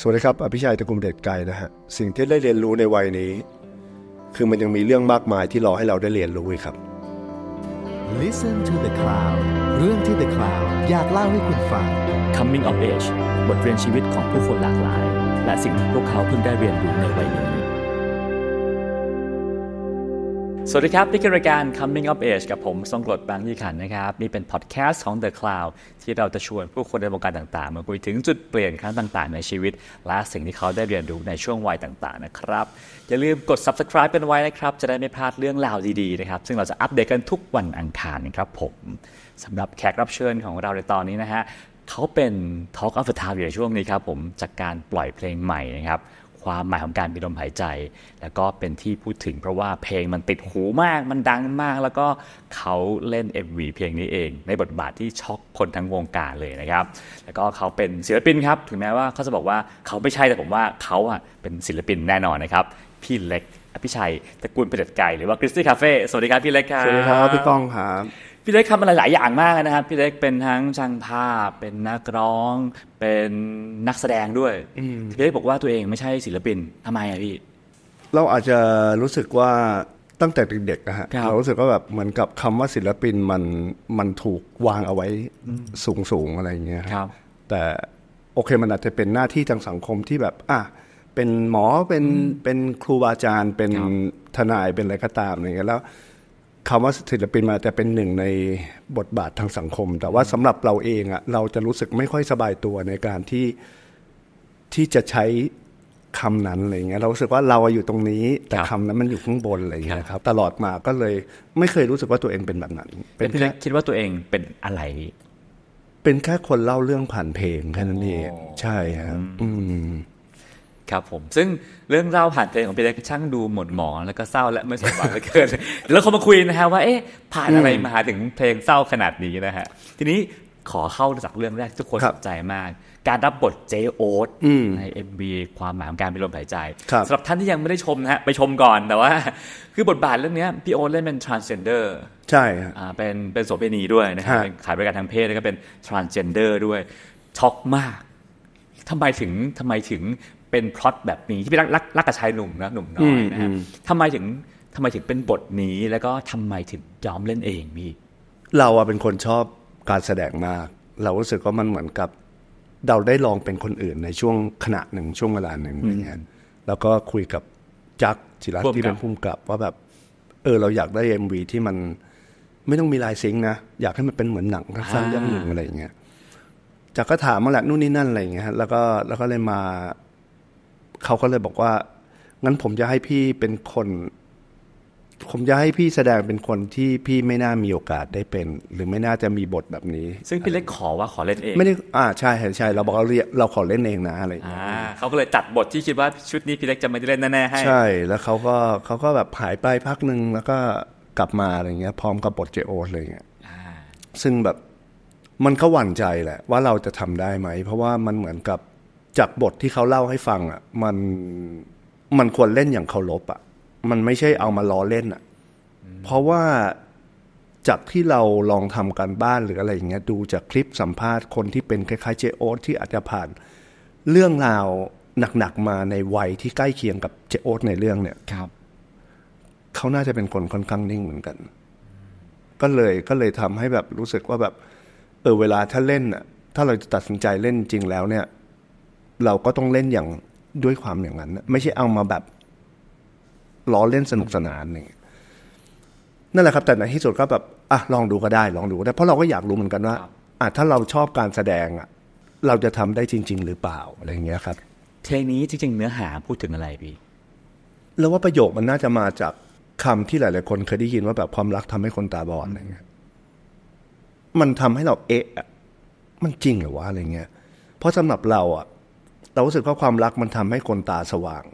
สวัสดีครับ อภิชัยตะกุมเด็ดไกนะฮะ สิ่งที่ได้เรียนรู้ในวัยนี้ คือมันยังมีเรื่องมากมายที่รอให้เราได้เรียนรู้ครับ Listen to the cloud เรื่องที่ the cloud อยากเล่าให้คุณฟัง Coming of age บทเรียนชีวิตของผู้คนหลากหลาย และสิ่งที่พวกเขาเพิ่งได้เรียนรู้ในวัยนี้สวัสดีครับ นี่คือรายการ Coming of Age กับผมทรงกรดบางยี่ขันนะครับ นี่เป็นพอดแคสต์ของ The Cloud ที่เราจะชวนผู้คนในวงการต่างๆ มาคุยถึงจุดเปลี่ยนครั้งต่างๆในชีวิต และสิ่งที่เขาได้เรียนรู้ในช่วงวัยต่าง ๆนะครับ อย่าลืมกด subscribe เป็นไว้นะครับ จะได้ไม่พลาดเรื่องราวดี ๆ นะครับ ซึ่งเราจะอัปเดตกันทุกวันอังคารครับผมสำหรับแขกรับเชิญของเราในตอนนี้นะฮะเขาเป็น Talk of the Town อยู่ในช่วงนี้ครับผมจากการปล่อยเพลงใหม่นะครับความหมายของการมีลมหายใจ แล้วก็เป็นที่พูดถึงเพราะว่าเพลงมันติดหูมากมันดังมาก แล้วก็เขาเล่น MV เพลงนี้เอง ในบทบาทที่ช็อกคนทั้งวงการเลยนะครับ แล้วก็เขาเป็นศิลปินครับ ถึงแม้ว่าเขาจะบอกว่าเขาไม่ใช่แต่ผมว่าเขาอ่ะเป็นศิลปินแน่นอนนะครับ พี่เล็กอภิชัย ตระกูลปรเด็จไก่หรือว่าคริสตี้คาเฟ่สวัสดีครับพี่เล็กครับสวัสดีครับพี่ต้องครับพี่เล็กทำอะไรหลายอย่างมากนะครับพี่เล็กเป็นทั้งช่างภาพเป็นนักร้อง เป็นนักแสดงด้วยพี่เล็กบอกว่าตัวเองไม่ใช่ศิลปินทำไมอะพี่เราอาจจะรู้สึกว่าตั้งแต่เด็กๆนะฮะเรารู้สึกว่าแบบเหมือนกับคำว่าศิลปินมันมันถูกวางเอาไว้สูงสูงอะไรอย่างเงี้ยครับ แต่โอเคมันอาจจะเป็นหน้าที่ทางสังคมที่แบบอ่ะเป็นหมอเป็นเป็นครูบาอาจารย์ เป็นทนายเป็นอะไรก็ตามอะไรเงี้ยแล้วคำว่าศิลปินมาแต่เป็นหนึ่งในบทบาททางสังคม แต่ว่าสำหรับเราเองอะเราจะรู้สึกไม่ค่อยสบายตัวในการที่ที่จะใช้คำนั้นอะไรเงี้ยเราสึกว่าเราอยู่ตรงนี้ แต่คำนั้นมันอยู่ข้างบนอะไรเงี้ยครับ ตลอดมาก็เลย ไม่เคยรู้สึกว่าตัวเองเป็นแบบนั้นเป็นแค่คิดว่าตัวเองเป็นอะไร เป็นแค่คนเล่าเรื่องผ่านเพลงแค่นั้นเองใช่ครับอืมครับผม ซึ่งเรื่องเล่าผ่านเพลงของพี่เล็กช่างดูหมดหมองแล้วก็เศร้าและไม่สบายเหลือเกินแล้วเขามาคุยนะฮะว่าเอ๊ะ ผ่านอะไรมาถึงเพลงเศร้าขนาดนี้นะฮะ ทีนี้ขอเข้าจากเรื่องแรก ทุกคนสนใจมาก การรับบทเจโอ๊ตในเอ็มบีความหมายของการเป็นลมหายใจสำหรับท่านที่ยังไม่ได้ชมนะฮะ ไปชมก่อนแต่ว่า คือบทบาทเรื่องนี้พี่โอ๊ตเล่นเป็น transgender ใช่เป็นเป็นโสเภณีด้วยนะฮะขายบริการทางเพศแล้วก็เป็น transgender ด้วยช็อกมากทำไมถึงทำไมถึงเป็นพล็อตแบบนี้ที่เป็นรักรักกับชายหนุ่มนะหนุ่มน้อยนะครับทำไมถึงทำไมถึงเป็นบทนี้แล้วก็ทำไมถึงยอมเล่นเองมี เราอะเป็นคนชอบการแสดงมาก เรารู้สึกว่ามันเหมือนกับ เราได้ลองเป็นคนอื่นในช่วงขณะหนึ่งช่วงเวลาหนึ่งอะไรเงี้ยแล้วก็คุยกับจักจิรัตที่เป็นผู้กำกับ ว่าแบบ เออ เราอยากได้เอ็มวีที่มันไม่ต้องมีลายซิงนะ อยากให้มันเป็นเหมือนหนังสั้นรื่งหนึ่งอะไรอย่างเงี้ยจักก็ถามมาแหละนู่นนี่นั่นอะไรอย่างเงี้ยแล้วก็แล้วก็เลยมาเขาก็เลยบอกว่างั้นผมจะให้พี่เป็นคน ผมจะให้พี่แสดงเป็นคนที่พี่ไม่น่ามีโอกาสได้เป็น หรือไม่น่าจะมีบทแบบนี้ ซึ่งพี่เล็กขอว่าขอเล่นเองไม่ได้อ่าใช่ใช่เราบอกเราเราขอเล่นเองนะอะไรอย่างเงี้ยเขาก็เลยจัดบทที่คิดว่าชุดนี้พี่เล็กจะไม่ได้เล่นแน่ๆให้ ใช่แล้วเขาก็เขาก็แบบหายไปพักหนึ่งแล้วก็กลับมาอะไรเงี้ย พร้อมกับบทเจโออะไรเงี้ยซึ่งแบบมันก็หวั่นใจแหละ ว่าเราจะทำได้ไหมเพราะว่ามันเหมือนกับจากบทที่เขาเล่าให้ฟังอ่ะมันมันควรเล่นอย่างเคารพอ่ะมันไม่ใช่เอามาล้อเล่นอ่ะเพราะว่าจากที่เราลองทำการบ้านหรืออะไรอย่างเงี้ยดูจากคลิปสัมภาษณ์คนที่เป็นคล้าย ๆ เจโอที่อาจจะผ่าน เรื่องราวหนักๆมาในวัยที่ใกล้เคียงกับเจโอในเรื่องเนี่ยครับเขาน่าจะเป็นคนค่อนข้างนิ่งเหมือนกัน ก็เลยก็เลยทำให้แบบรู้สึกว่าแบบ เออเวลาถ้าเล่นอ่ะถ้าเราจะตัดสินใจเล่นจริงแล้วเนี่ยเราก็ต้องเล่นอย่างด้วยความอย่างนั้น ไม่ใช่เอามาแบบ ล้อเล่นสนุกสนานนี่นั่นแหละครับแต่ในที่สุดก็แบบอ่ะลองดูก็ได้ ลองดูก็ได้เพราะเราก็อยากรู้เหมือนกันว่า อ่ะถ้าเราชอบการแสดงอ่ะเราจะทำได้จริง ๆ หรือเปล่าอะไรอย่างเงี้ยครับเพลงนี้จริง ๆ เนื้อหาพูดถึงอะไรพี่แล้วว่าประโยคมันน่าจะมาจากคำที่หลาย ๆ คนเคยได้ยินว่าแบบความรักทำให้คนตาบอดอะไรเงี้ยมันทำให้เราเอ๊ะมันจริงหรือวะอะไรเงี้ยเพราะสำหรับเราอ่ะเราู้สึกว่าความรักมันทำให้คนตาสว่าง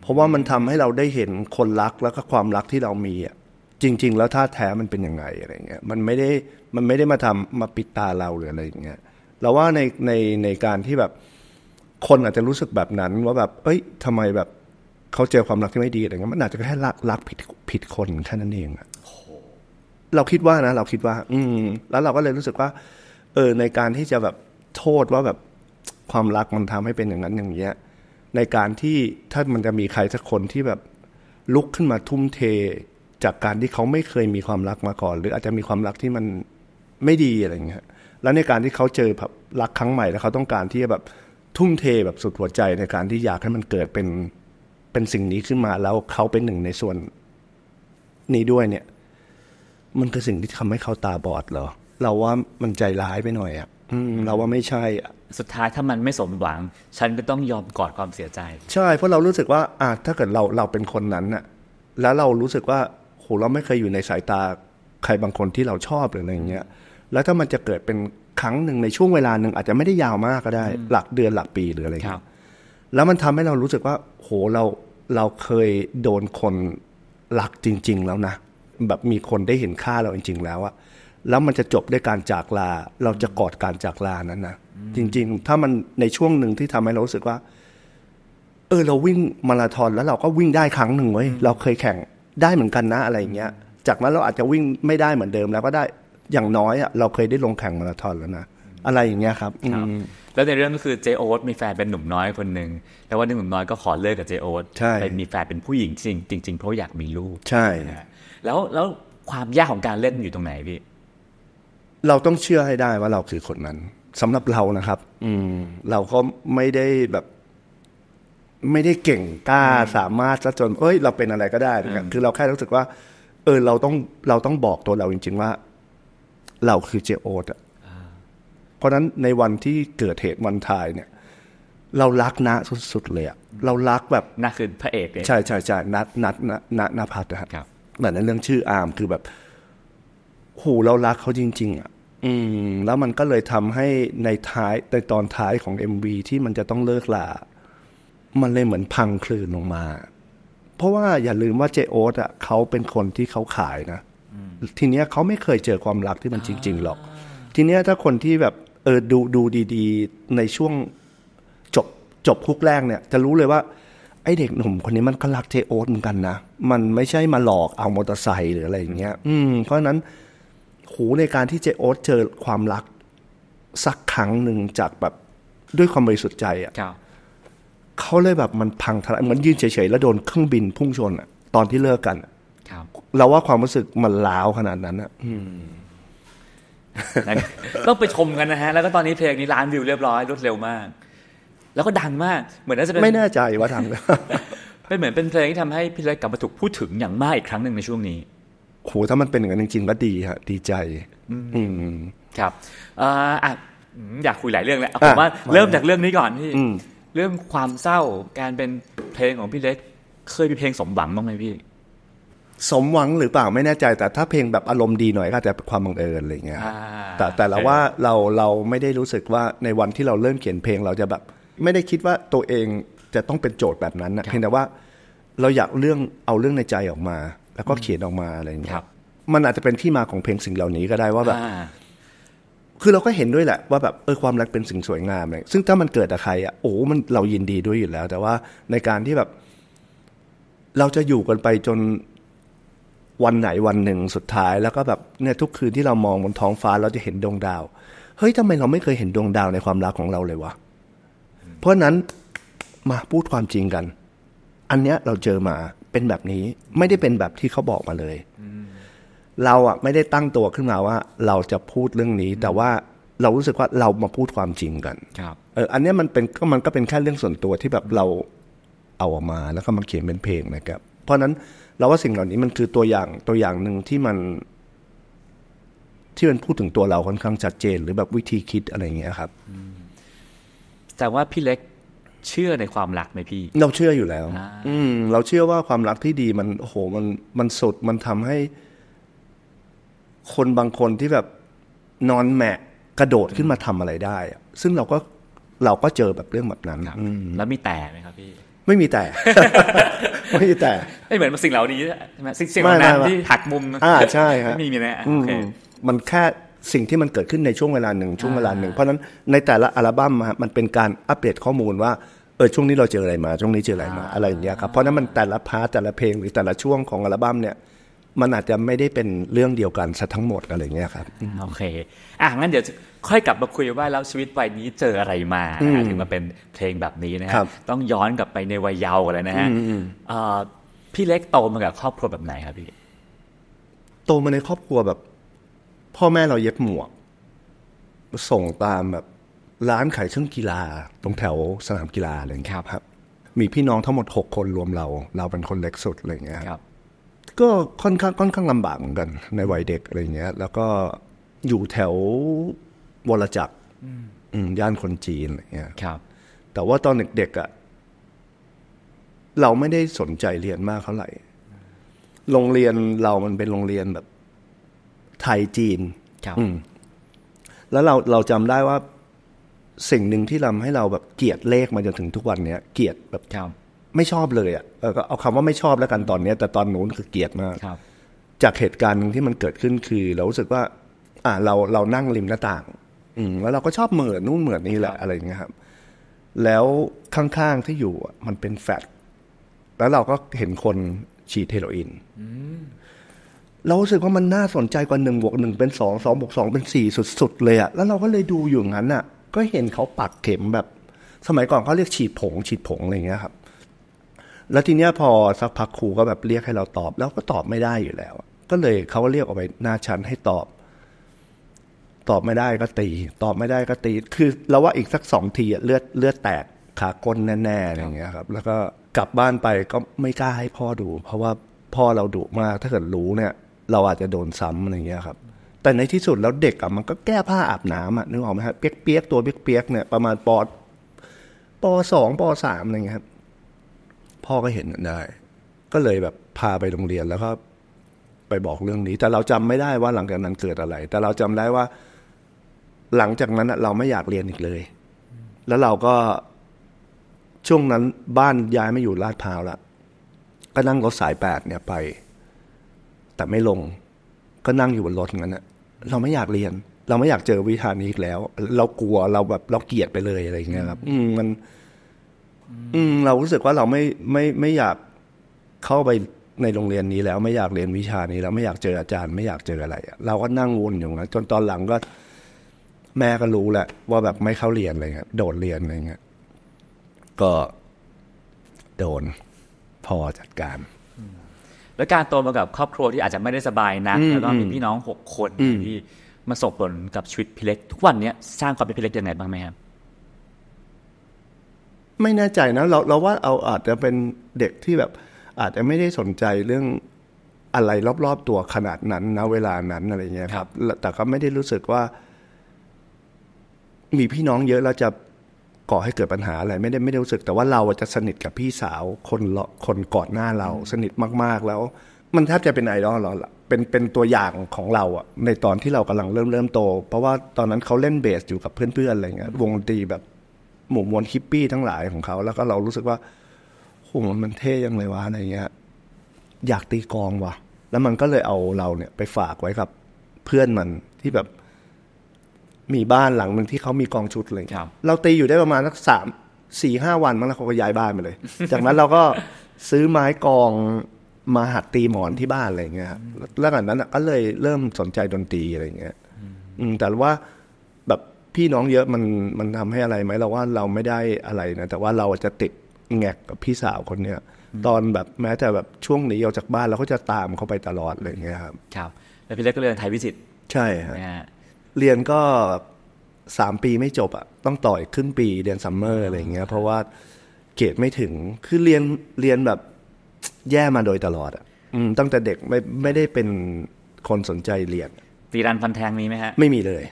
เพราะว่ามันทำให้เราได้เห็นคนรักแล้วก็ความรักที่เรามีอ่ะ จริง ๆ แล้วท่าแท้มันเป็นยังไงอะไรเงี้ย มันไม่ได้มันไม่ได้มาทำมาปิดตาเราหรืออะไรอย่างเงี้ย เราว่าในในในการที่แบบคนอาจจะรู้สึกแบบนั้น ว่าแบบ เอ้ยทำไมแบบเขาเจอความรักที่ไม่ดีอะไรเงี้ยมันอาจจะแค่รักรักผิดผิดคนแค่นั้นเองอ่ะเราคิดว่านะเราคิดว่า อืม แล้วเราก็เลยรู้สึกว่า เออในการที่จะแบบโทษว่าแบบความรักมันทำให้เป็นอย่างนั้นอย่างเงี้ย ในการที่ถ้ามันจะมีใครสักคนที่แบบลุกขึ้นมาทุ่มเท จากการที่เขาไม่เคยมีความรักมาก่อน หรืออาจจะมีความรักที่มันไม่ดีอะไรเงี้ย แล้วในการที่เขาเจอแบบรักครั้งใหม่แล้วเขา ต้องการที่จะแบบทุ่มเทแบบสุดหัวใจในการที่อยากให้มันเกิดเป็นเป็นสิ่งนี้ขึ้นมาแล้วเขาเป็นหนึ่งในส่วน นี้ด้วยเนี่ย มันคือสิ่งที่ทำให้เขาตาบอดเหรอเราว่ามันใจร้ายไปหน่อยอะ่ะเราว่าไม่ใช่อ่ะสุดท้ายถ้ามันไม่สมหวังฉันก็ต้องยอมกอดความเสียใจใช่ เพราะเรารู้สึกว่าอ่าถ้าเกิดเราเราเป็นคนนั้นน่ะแล้วเรารู้สึกว่าโหเราไม่เคยอยู่ในสายตาใครบางคนที่เราชอบหรืออะไรเงี้ยแล้วถ้ามันจะเกิดเป็นครั้งหนึ่งในช่วงเวลาหนึ่งอาจจะไม่ได้ยาวมากก็ได้ หลักเดือนหลักปีหรืออะไรครับ แล้วมันทำให้เรารู้สึกว่า โหเราเราเคยโดนคนหลักจริง ๆ แล้วนะแบบมีคนได้เห็นค่าเราจริง ๆแล้วอะแล้วมันจะจบด้วยการจากลา เราจะกอดการจากลานั้นนะจริง ๆ ถ้ามันในช่วงหนึ่งที่ทำให้เรารู้สึกว่า เออ เราวิ่งมาราธอนแล้วเราก็วิ่งได้ครั้งหนึ่งเว้ยเราเคยแข่งได้เหมือนกันนะอะไรอย่างเงี้ย จากนั้นเราอาจจะวิ่งไม่ได้เหมือนเดิมแล้วก็ได้อย่างน้อยอ่ะเราเคยได้ลงแข่งมาราธอนแล้วนะ อะไรอย่างเงี้ยครับแล้วในเรื่องก็คือเจโอ๊ตมีแฟนเป็นหนุ่มน้อยคนหนึ่งแล้ววันนึงหนุ่มน้อยก็ขอเลิกกับเจโอ๊ตไปมีแฟนเป็นผู้หญิงจริงจริงเพราะอยากมีลูก ใช่แล้วแล้วความยากของการเล่นอยู่ตรงไหนพี่เราต้องเชื่อให้ได้ว่าเราคือคนนั้นสำหรับเรานะครับ อืมเราก็ไม่ได้แบบไม่ได้เก่งกล้าสามารถซะจนเอ้ยเราเป็นอะไรก็ได้นะครับคือเราแค่รู้สึกว่า เออเราต้องเราต้องบอกตัวเราจริง ๆ ว่า เราคือเจโอตเพราะนั้นในวันที่เกิดเหตุวันทายเนี่ย เรารักนะสุดๆเลยอะเรารักแบบนัขคือพระเอกเลยใช่ใช่ใช่นัดนัดนัดนพัดนะครับือนในเรื่องชื่ออาร์มคือแบบโหเรารักเขาจริงๆอะอืมแล้วมันก็เลยทำให้ในท้ายในตอนท้ายของ MV ที่มันจะต้องเลิกลามันเลยเหมือนพังคลื่นลงมา เพราะว่าอย่าลืมว่าเจโอ๊ตอ่ะเขาเป็นคนที่เขาขายนะทีเนี้ยเขาไม่เคยเจอความรักที่มันจริงๆหรอก ทีเนี้ยถ้าคนที่แบบ เออดูดูดีๆในช่วงจบจบคุกแรกเนี่ย จะรู้เลยว่า ไอเด็กหนุ่มคนนี้มันก็รักเจโอ๊ตเหมือนกันนะ มันไม่ใช่มาหลอกเอามอเตอร์ไซค์หรืออะไรอย่างเงี้ยอืม เพราะนั้นหูในการที่เจโอ๊ตเจอความรัก สักครั้งหนึ่งจากแบบด้วยความบริสุทธิ์ใจอะ่ะเขาเลยแบบมันพังทลายเหมือนยืนเฉยๆแล้วโดนเครื่องบินพุ่งชนอะ่ะตอนที่เลิกกันเราว่าความรู้สึกมันล้าวขนาดนั้นอะ่ะต้องไปชมกันนะฮะแล้วก็ตอนนี้เพลงนี้ล้านวิวเรียบร้อยรวดเร็วมาก แล้วก็ดังมาก เหมือนน่าจะเป็นไม่แน่ใจว่าดังเป็นเหมือนเป็นเพลงที่ทำให้พี่เล็กกลับมาถูกพูดถึงอย่างมากอีกครั้งหนึ่งในช่วงนี้โหถ้ามันเป็นอย่างนั้นจริงๆก็ดีฮะดีใจอืมครับอ่าอยากคุยหลายเรื่องแลลวผมว่าเริ่มจากเรื่องนี้ก่อนพี่เรื่องความเศร้าการเป็นเพลงของพี่เล็ก เคยมีเพลงสมหวังบ้างไหมพี่สมหวังหรือเปล่าไม่แน่ใจ แต่ถ้าเพลงแบบอารมณ์ดีหน่อยก็จะความบังเอิญอะไรเงี้ยแต่แต่เราว่าเราเราไม่ได้รู้สึกว่าในวันที่เราเริ่มเขียนเพลงเราจะแบบไม่ได้คิดว่าตัวเองจะต้องเป็นโจทย์แบบนั้นนะเพียงแต่ว่า เราอยากเรื่องเอาเรื่องในใจออกมาแล้วก็เขียนออกมาอะไรอย่างเงี้ยมันอาจจะเป็นที่มาของเพลงสิ่งเหล่านี้ก็ได้ว่าแบบคือเราก็เห็นด้วยแหละ ว่าแบบเออความรักเป็นสิ่งสวยงามเลยซึ่งถ้ามันเกิดกับใครอ่ะโอ้ มันเรายินดีด้วยอยู่แล้ว แต่ว่าในการที่แบบเราจะอยู่กันไปจนวันไหนวันหนึ่งสุดท้าย แล้วก็แบบเนี่ยทุกคืนที่เรามองบนท้องฟ้าเราจะเห็นดวงดาว เฮ้ยทำไมเราไม่เคยเห็นดวงดาวในความรักของเราเลยวะเพราะนั้นมาพูดความจริงกัน อันเนี้ยเราเจอมาเป็นแบบนี้ไม่ได้เป็นแบบที่เขาบอกมาเลย เราอ่ะไม่ได้ตั้งตัวขึ้นมาว่าเราจะพูดเรื่องนี้แต่ว่าเรารู้สึกว่าเรามาพูดความจริงกันครับเอออันนี้มันเป็นก็มันก็เป็นแค่เรื่องส่วนตัวที่แบบเราเอาออกมาแล้วก็มาเขียนเป็นเพลงนะครับเพราะนั้นเราว่าสิ่งเหล่านี้มันคือตัวอย่างตัวอย่างหนึ่งที่มันที่มันพูดถึงตัวเราค่อนข้างชัดเจน หรือแบบวิธีคิดอะไรอย่างเงี้ยครับแต่ว่าพี่เล็กเชื่อในความรักไหมพี่ เราเชื่ออยู่แล้วอืม เราเชื่อว่าความรักที่ดีมันโอ้โหมันมันสดมันทำให้คนบางคนที่แบบนอนแมะกระโดดขึ้นมาทำอะไรได้ ซึ่งเราก็เราก็เจอแบบเรื่องแบบนั้นแล้วมีแต่ไหมครับพี่ ไม่มีแต่ ไม่มีแต่ไม่เหมือนสิ่งเหล่านี้ใช่ไหมสิ่งเหล่านั้นที่หักมุมอ่าใช่ครับไม่มีมีเคมันแค่สิ่งที่มันเกิดขึ้นในช่วงเวลาหนึ่ง ช่วงเวลาหนึ่ง เพราะนั้นในแต่ละอัลบั้มมันเป็นการอัปเดตข้อมูลว่าเออช่วงนี้เราเจออะไรมา ช่วงนี้เจออะไรมาอะไรอย่างเงี้ยครับเพราะนั้นมันแต่ละพาร์ทแต่ละเพลงหรือแต่ละช่วงของอัลบั้มเนี่ย มันอาจจะไม่ได้เป็นเรื่องเดียวกันซะทั้งหมดอะไรเงี้ยครับโอเค อ่ะงั้นเดี๋ยวค่อยกลับมาคุยว่าแล้วชีวิตวัยนี้เจออะไรมา ถึงมาเป็นเพลงแบบนี้นะฮะต้องย้อนกลับไปในวัยเยาว์เลยนะฮะพี่เล็กโตมากับ ครอบครัวแบบไหนครับพี่โตมาในครอบครัวแบบ พ่อแม่เราเย็บหมวกส่งตามแบบร้านขายเครื่องกีฬาตรงแถวสนามกีฬาอะไรอย่างเงี้ยครับ มีพี่น้องทั้งหมดหกคนรวมเรา เราเป็นคนเล็กสุดอะไรอย่างเงี้ยครับ ก็ค่อนข้างค่อนข้างลำบากเหมือนกัน ในวัยเด็กอะไรอย่างเงี้ย แล้วก็อยู่แถววรจักรย่านคนจีนอะไรเงี้ยครับ แต่ว่าตอนเด็กๆอะ่ะเราไม่ได้สนใจเรียนมากเท่าไหร่ โรงเรียนเรามันเป็นโรงเรียนแบบ ไทยจีนครับแล้วเราเราจำได้ว่าสิ่งหนึ่งที่ทาให้เราแบบเกลียดเลขมาจนถึงทุกวันเนี้ยเกลียดแบบไม่ชอบเลยอ่ะเออเอาคำว่าไม่ชอบแล้วกันตอนเนี้ยแต่ตอนนู้นคือเกลียดมากครับ จากเหตุการณ์ที่มันเกิดขึ้นคือเรารู้สึกว่า อ่าเราเรานั่งริมหน้าต่าง อืมแล้วเราก็ชอบเหมือนนู่นเหมือนนี่แหละอะไรอย่างเงี้ยครับ แล้วข้างๆที่อยู่มันเป็นแฟลตแล้วเราก็เห็นคนฉีดเฮโรอีนเรารู้สึกว่ามันน่าสนใจกว่าหนึ่งบวกหนึ่งเป็นสองสองบวกสองเป็นสี่สุดๆเลยอะแล้วเราก็เลยดูอยู่งั้นอะก็เห็นเขาปักเข็มแบบ สมัยก่อนเขาเรียกฉีดผง ฉีดผงอะไรเงี้ยครับ แล้วทีเนี้ยพอสักพักครูก็แบบเรียกให้เราตอบ แล้วก็ตอบไม่ได้อยู่แล้ว ก็เลยเขาก็เรียกออกไปหน้าชั้นให้ตอบ ตอบไม่ได้ก็ตีตอบไม่ได้ก็ตีคือเราว่าอีกสักสองทีเลือดเลือดแตกขาก้นแน่ๆอะไรเงี้ยครับ แล้วก็กลับบ้านไปก็ไม่กล้าให้พ่อดู เพราะว่าพ่อเราดุมากถ้าเกิดรู้เนี่ย เราอาจจะโดนซ้ำอะไรเงี้ยครับแต่ในที่สุดแล้วเด็กอ่ะมันก็แก้ผ้าอาบน้ำอ่ะนึกออกไหมฮะเปียกๆตัวเปียกๆเนี่ยประมาณปอปอสองปอสามอะไรเงี้ยครับพ่อก็เห็นได้ก็เลยแบบพาไปโรงเรียนแล้วก็ไปบอกเรื่องนี้ แต่เราจำไม่ได้ว่าหลังจากนั้นเกิดอะไร แต่เราจำได้ว่า หลังจากนั้นเราไม่อยากเรียนอีกเลย แล้วเราก็ช่วงนั้นบ้านย้ายมาอยู่ลาดพร้าวละก็นั่งรถสายแปดเนี่ยไป แต่ไม่ลงก็นั่งอยู่บนรถงั้นแหะเราไม่อยากเรียน เราไม่อยากเจอวิชานี้อีกแล้ว เรากลัวเราแบบเราเกลียดไปเลยอะไรอย่างเงี้ยครับ อืมมัน อืมเรารู้สึกว่าเราไม่ไม่ไม่อยากเข้าไปในโรงเรียนนี้แล้วไม่อยากเรียนวิชานี้แล้วไม่อยากเจออาจารย์ ไม่อยากเจออะไรเราก็นั่งวนอยู่นะจนตอนหลังก็แม่ก็รู้แหละว่าแบบไม่เข้าเรียนอะไรเงี้ยโดดเรียนอะไรเงี้ยก็โดนพ่อจัดการแล้วการโตมากับครอบครัวที่อาจจะไม่ได้สบายนะแล้วก็มีพี่น้องหกคนที่มาส่งผลกับชีวิตพี่เล็กทุกวันเนี้ยสร้างความเป็นพี่เล็กยังไงบ้างไหมครับไม่แน่ใจนะเราเราว่าเอาอาจจะเป็นเด็กที่แบบอาจจะไม่ได้สนใจเรื่องอะไรรอบๆตัวขนาดนั้นนะเวลานั้นอะไรเงี้ยครับ แต่ก็ไม่ได้รู้สึกว่า มีพี่น้องเยอะเราจะก่อให้เกิดปัญหาอะไร ไม่ได้ไม่ได้รู้สึก แต่ว่าเราจะสนิทกับพี่สาวคนคนก่อนหน้าเราสนิทมากๆ แล้ว มันแทบจะเป็นไอดอลเราเป็นเป็นตัวอย่างของเราอะในตอนที่เรากำลังเริ่มเริ่มโต เพราะว่าตอนนั้นเขาเล่นเบสอยู่กับเพื่อนๆอะไร เงี้ยวงดนตรีแบบ หมู่มวลคิปปี้ทั้งหลายของเขา แล้วก็เรารู้สึกว่าโหมันเท่ยังเลยวะอะไรเงี้ย อยากตีกองว่ะ แล้วมันก็เลยเอาเราเนี่ยไปฝากไว้กับ เพื่อนมันที่แบบมีบ้านหลังหนึ่งที่เขามีกองชุดอะไรยเเราตีอยู่ได้ประมาณสักสามสี่ห้าวันมั้งแล้วเขาก็ย้ายบ้านไปเลย จากนั้นเราก็ซื้อไม้กองมาหัดตีหมอนที่บ้านอะไรอย่างเงี้ยครับแล้วจากนั้นก็เลยเริ่มสนใจดนตรีอะไรอย่างเงี้ย อืมแต่ว่าแบบพี่น้องเยอะมันมันทำให้อะไรไหมเราว่าเราไม่ได้อะไรนะแต่ว่าเราจะติดแงกกับพี่สาวคนเนี้ยตอนแบบแม้แต่แบบช่วงหนีออกจากบ้านเราก็จะตามเขาไปตลอดอะไรอย่างเงี้ยครับ ครับแล้วพี่เล็กก็เรียนไทยวิสิตใช่ฮะเรียนก็สามปีไม่จบอะต้องต่ออีกครึ่งปี เรียนซัมเมอร์อะไรเงี้ย เพราะว่าเกรดไม่ถึง คือเรียนเรียนแบบแย่มาโดยตลอดอะอืมตั้งแต่เด็กไม่ไม่ได้เป็นคนสนใจเรียน ตีรันฟันแทงมีไหมฮะ ไม่มีเลย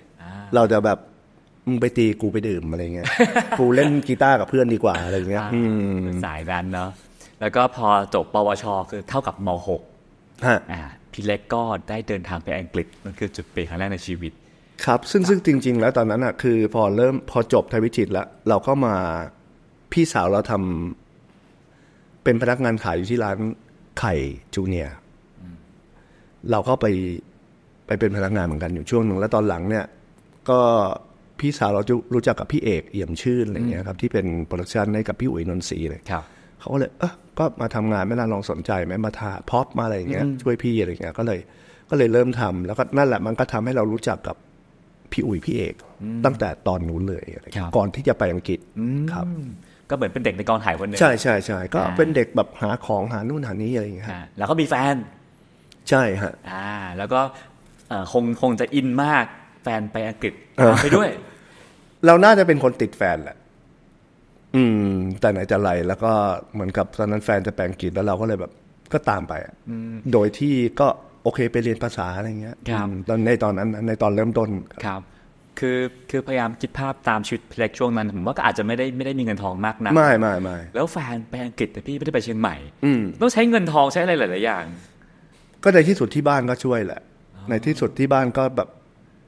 เราจะแบบมึงไปตีกูไปดื่มอะไรเงี้ยกูเล่นกีตาร์กับเพื่อนดีกว่าอะไรเงี้ยสายรันเนาะแล้วก็พอจบปวช คือเท่ากับมห .6 พี่เล็กก็ได้เดินทางไปอังกฤษนั่นคือจุดเปลี่ยนครั้งแรกในชีวิตครับซึ่งซึ่งจริง ๆ แล้วตอนนั้นอ่ะ คือพอเริ่มพอจบไทยวิจิตแล้ว เราก็มาพี่สาวเราทำเป็นพนักงานขายอยู่ที่ร้านไข่จูเนียเราก็ไปไปเป็นพนักงานเหมือนกันอยู่ช่วงหนึ่ง แล้วตอนหลังเนี่ย ก็พี่สาวเราจะรู้จักกับพี่เอกเอี่ยมชื่นอะไรเงี้ยครับที่เป็นโปรดักชันให้กับพี่อุ๋ยนนทรีเลยเขาก็เลย เออก็มาทำงานไม่น่าลองสนใจไหมมาทาพ็อปมาอะไรเงี้ย ช่วยพี่อะไรเงี้ยก็เลยก็เลยเริ่มทำ แล้วก็นั่นแหละมันก็ทำให้เรารู้จักกับพี่อุ๋ยพี่เอกตั้งแต่ตอนนู้นเลยก่อนที่จะไปอังกฤษครับ ก็เหมือนเป็นเด็กในกองถ่ายคนหนึ่งใช่ใช่ใช่ก็เป็นเด็กแบบหาของหานู่นหานี้อะไรอย่างเงี้ยแล้วก็มีแฟน ใช่ฮะอ่า แล้วก็คงคงจะอินมากแฟนไปอังกฤษไปด้วย เราน่าจะเป็นคนติดแฟนแหละ อืม แต่ไหนจะไรแล้วก็เหมือนกับตอนนั้นแฟนจะแปลงกฤษแล้วเราก็เลยแบบก็ตามไปโดยที่ก็โอเคไปเรียนภาษาอะไรเงี้ยตอนในตอนนั้นในตอนเริ่มต้นครับ คือคือพยายามคิดภาพตามชีวิตเพล็กช่วงนั้นผมว่าก็อาจจะไม่ได้ไม่ได้มีเงินทองมากนักไม่ไม่ไม่ แล้วแฟนไปอังกฤษแต่พี่ไม่ได้ไปเชียงใหม่ต้องใช้เงินทองใช้อะไรหลายๆอย่าง ก็ในที่สุดที่บ้านก็ช่วยแหละ ในที่สุดที่บ้านก็แบบ